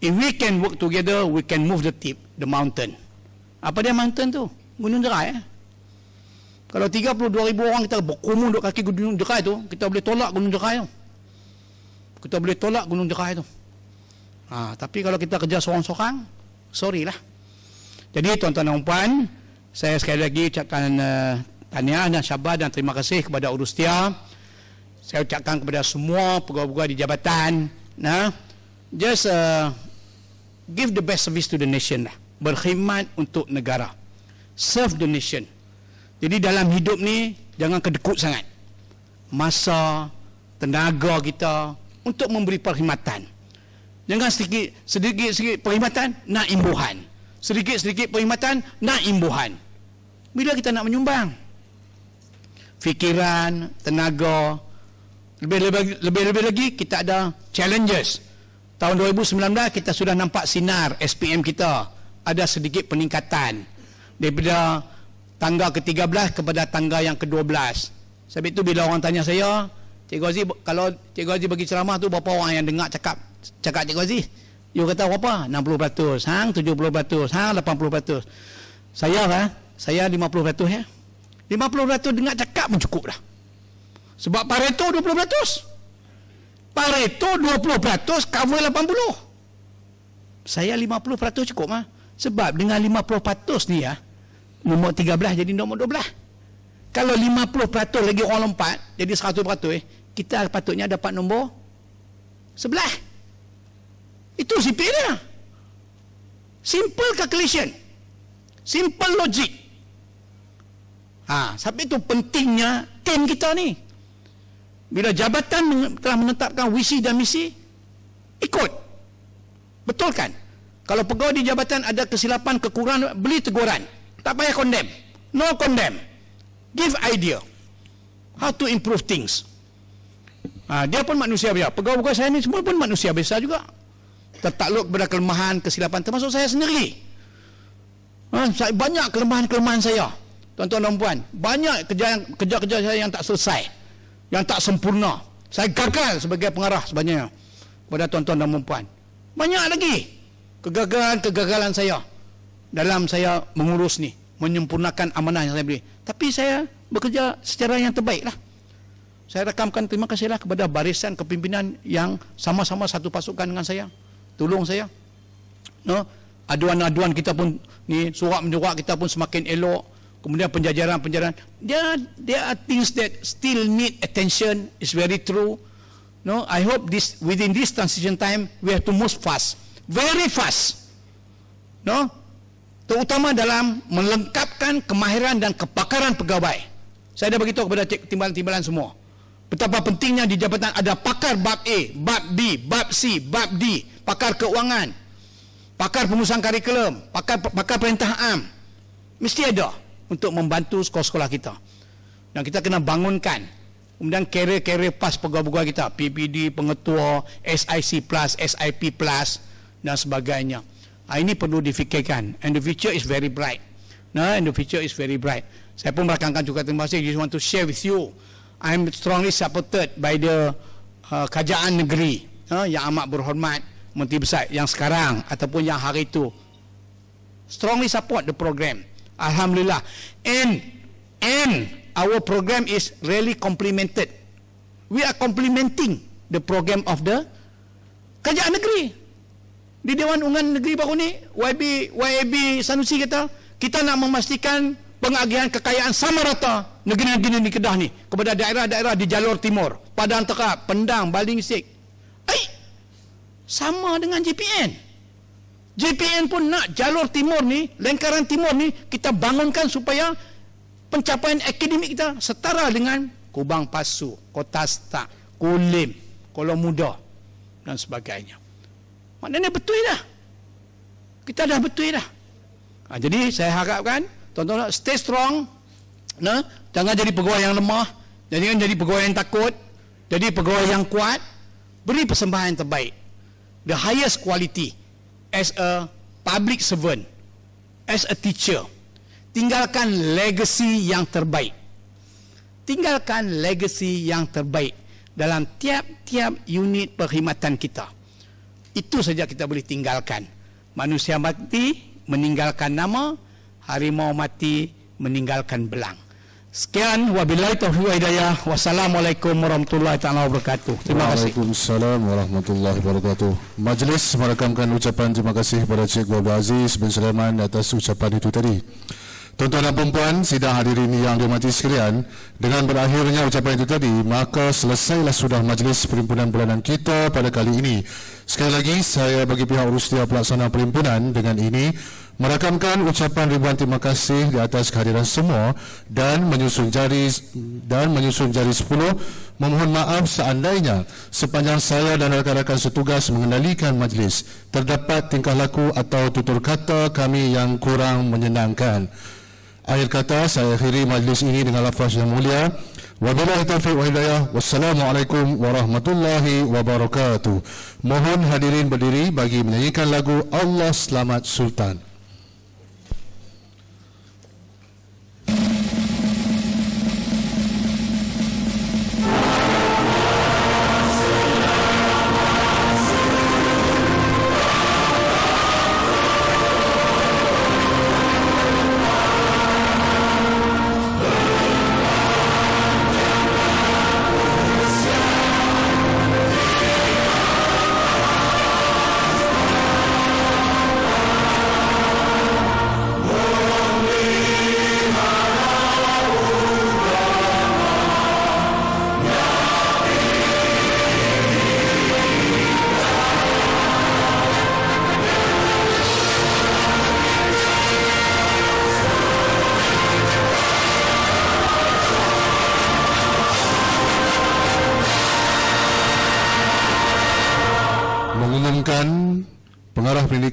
D: If we can work together, we can move the tip, the mountain. Apa dia mountain tu? Gunung derai. Eh? Kalau 32,000 orang kita berkumun duduk kaki gunung Jerai tu, kita boleh tolak gunung Jerai. tu kita boleh tolak gunung jerah itu. Ha, tapi kalau kita kerja seorang-seorang, sorry lah. Jadi tuan-tuan dan puan, saya sekali lagi ucapkan uh, tahniah dan syabat dan terima kasih kepada urus Urustia. Saya ucapkan kepada semua pegawai-pegawai di jabatan. Nah, just uh, give the best service to the nation lah. Berkhidmat untuk negara. Serve the nation. Jadi dalam hidup ni, jangan kedekut sangat. Masa, tenaga kita, untuk memberi perkhidmatan. Jangan sedikit sedikit sedikit perkhidmatan nak imbuhan. Sedikit sedikit perkhidmatan nak imbuhan. Bila kita nak menyumbang? Fikiran, tenaga, lebih-lebih lebih-lebih lagi kita ada challenges. Tahun 2019 kita sudah nampak sinar SPM kita ada sedikit peningkatan daripada tangga ke-13 kepada tangga yang ke-12. Sebab itu bila orang tanya saya, Cikgu Aziz kalau Cikgu Aziz bagi ceramah tu berapa orang yang dengar cakap cakap Cikgu Aziz? You kata berapa? 60%, hang 70%, hang 80%. Saya ha, saya 50% ya. 50% dengar cakap pun cukup dah. Sebab Pareto 20%. Pareto 20% cover 80. Saya 50% cukup ah. Ha? Sebab dengan 50% ni ya, ha, nombor 13 jadi nombor 12. Kalau 50% lagi orang lompat jadi 100% eh kita patutnya dapat nombor sebelah. Itu sipil dia. Simple calculation. Simple logic. Ha, sampai itu pentingnya team kita ni. Bila jabatan telah menetapkan visi dan misi, ikut. Betul kan? Kalau pegawai di jabatan ada kesilapan, kekurangan, beli teguran. Tak payah condemn. No condemn. Give idea. How to improve things. Ha, dia pun manusia biasa. Pegawai-pegawai saya ni semua pun manusia biasa juga. Tertakluk kepada kelemahan, kesilapan termasuk saya sendiri. Ha, saya banyak kelemahan-kelemahan saya. Tuan-tuan dan puan, banyak kerja kerja-kerja saya yang tak selesai. Yang tak sempurna. Saya gagal sebagai pengarah sebenarnya kepada tuan-tuan dan puan. Banyak lagi kegagalan-kegagalan saya dalam saya mengurus ni, menyempurnakan amanah yang saya beri. Tapi saya bekerja secara yang terbaiklah. Saya rekamkan terima kasihlah kepada barisan kepimpinan yang sama-sama satu pasukan dengan saya. Tolong saya. No, aduan-aduan kita pun ni surat menyurat kita pun semakin elok. Kemudian penjajaran-penjajaran dia there are things that still need attention It's very true. No, I hope this within this transition time we have to move fast. Very fast. No? Terutama dalam melengkapkan kemahiran dan kepakaran pegawai. Saya dah beritahu kepada timbalan-timbalan semua. Betapa pentingnya di jabatan ada pakar bab A, bab B, bab C, bab D, pakar keuangan, pakar pengurusan karikulum, pakar pakar perintah am. Mesti ada untuk membantu sekolah-sekolah kita. Dan kita kena bangunkan kemudian kere-kere pas pegawai-pegawai kita, PPD, pengetua, SIC+, plus, SIP+, plus, dan sebagainya. Ah, ini perlu difikirkan. And the future is very bright. Nah, and the future is very bright. Saya pun merakamkan juga terima kasih. I just want to share with you. I'm strongly supported by the uh, kerajaan negeri uh, yang amat berhormat Menteri Besar yang sekarang ataupun yang hari itu strongly support the program Alhamdulillah and and our program is really complemented we are complementing the program of the kerajaan negeri di Dewan Ungan Negeri baru ni YB YAB Sanusi kata kita nak memastikan pengagihan kekayaan sama rata negeri-negeri ni Kedah ni kepada daerah-daerah di jalur timur Padang Tekap, Pendang, Baling Sik eh, sama dengan JPN JPN pun nak jalur timur ni lengkaran timur ni kita bangunkan supaya pencapaian akademik kita setara dengan Kubang Pasu, Kota Stak, Kulim, Kolom Muda dan sebagainya maknanya betul dah kita dah betul dah ha, jadi saya harapkan tuan-tuan stay strong nah jangan jadi pegawai yang lemah jangan jadi pegawai yang takut jadi pegawai yang kuat beri persembahan terbaik the highest quality as a public servant as a teacher tinggalkan legacy yang terbaik tinggalkan legacy yang terbaik dalam tiap-tiap unit perkhidmatan kita itu saja kita boleh tinggalkan manusia mati meninggalkan nama harimau mati meninggalkan belang. Sekian wabillahi taufiq hidayah. Wassalamualaikum warahmatullahi taala wabarakatuh. Terima kasih.
A: Waalaikumsalam warahmatullahi wabarakatuh. Majlis merekamkan ucapan terima kasih kepada Cik Abdul Aziz bin Sulaiman atas ucapan itu tadi. Tuan-tuan dan puan-puan, sidang hadirin yang dihormati sekalian, dengan berakhirnya ucapan itu tadi, maka selesailah sudah majlis perhimpunan bulanan kita pada kali ini. Sekali lagi, saya bagi pihak urus dia pelaksana perhimpunan dengan ini, merakamkan ucapan ribuan terima kasih di atas kehadiran semua dan menyusun jari dan menyusun jari sepuluh memohon maaf seandainya sepanjang saya dan rakan-rakan setugas mengendalikan majlis terdapat tingkah laku atau tutur kata kami yang kurang menyenangkan akhir kata saya akhiri majlis ini dengan lafaz yang mulia Wabillahi taufiq wa hidayah Wassalamualaikum warahmatullahi wabarakatuh Mohon hadirin berdiri bagi menyanyikan lagu Allah Selamat Sultan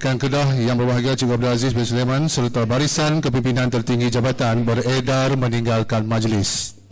A: Pendidikan Kedah yang berbahagia Cikgu Abdul Aziz bin Sulaiman serta barisan kepimpinan tertinggi jabatan beredar meninggalkan majlis.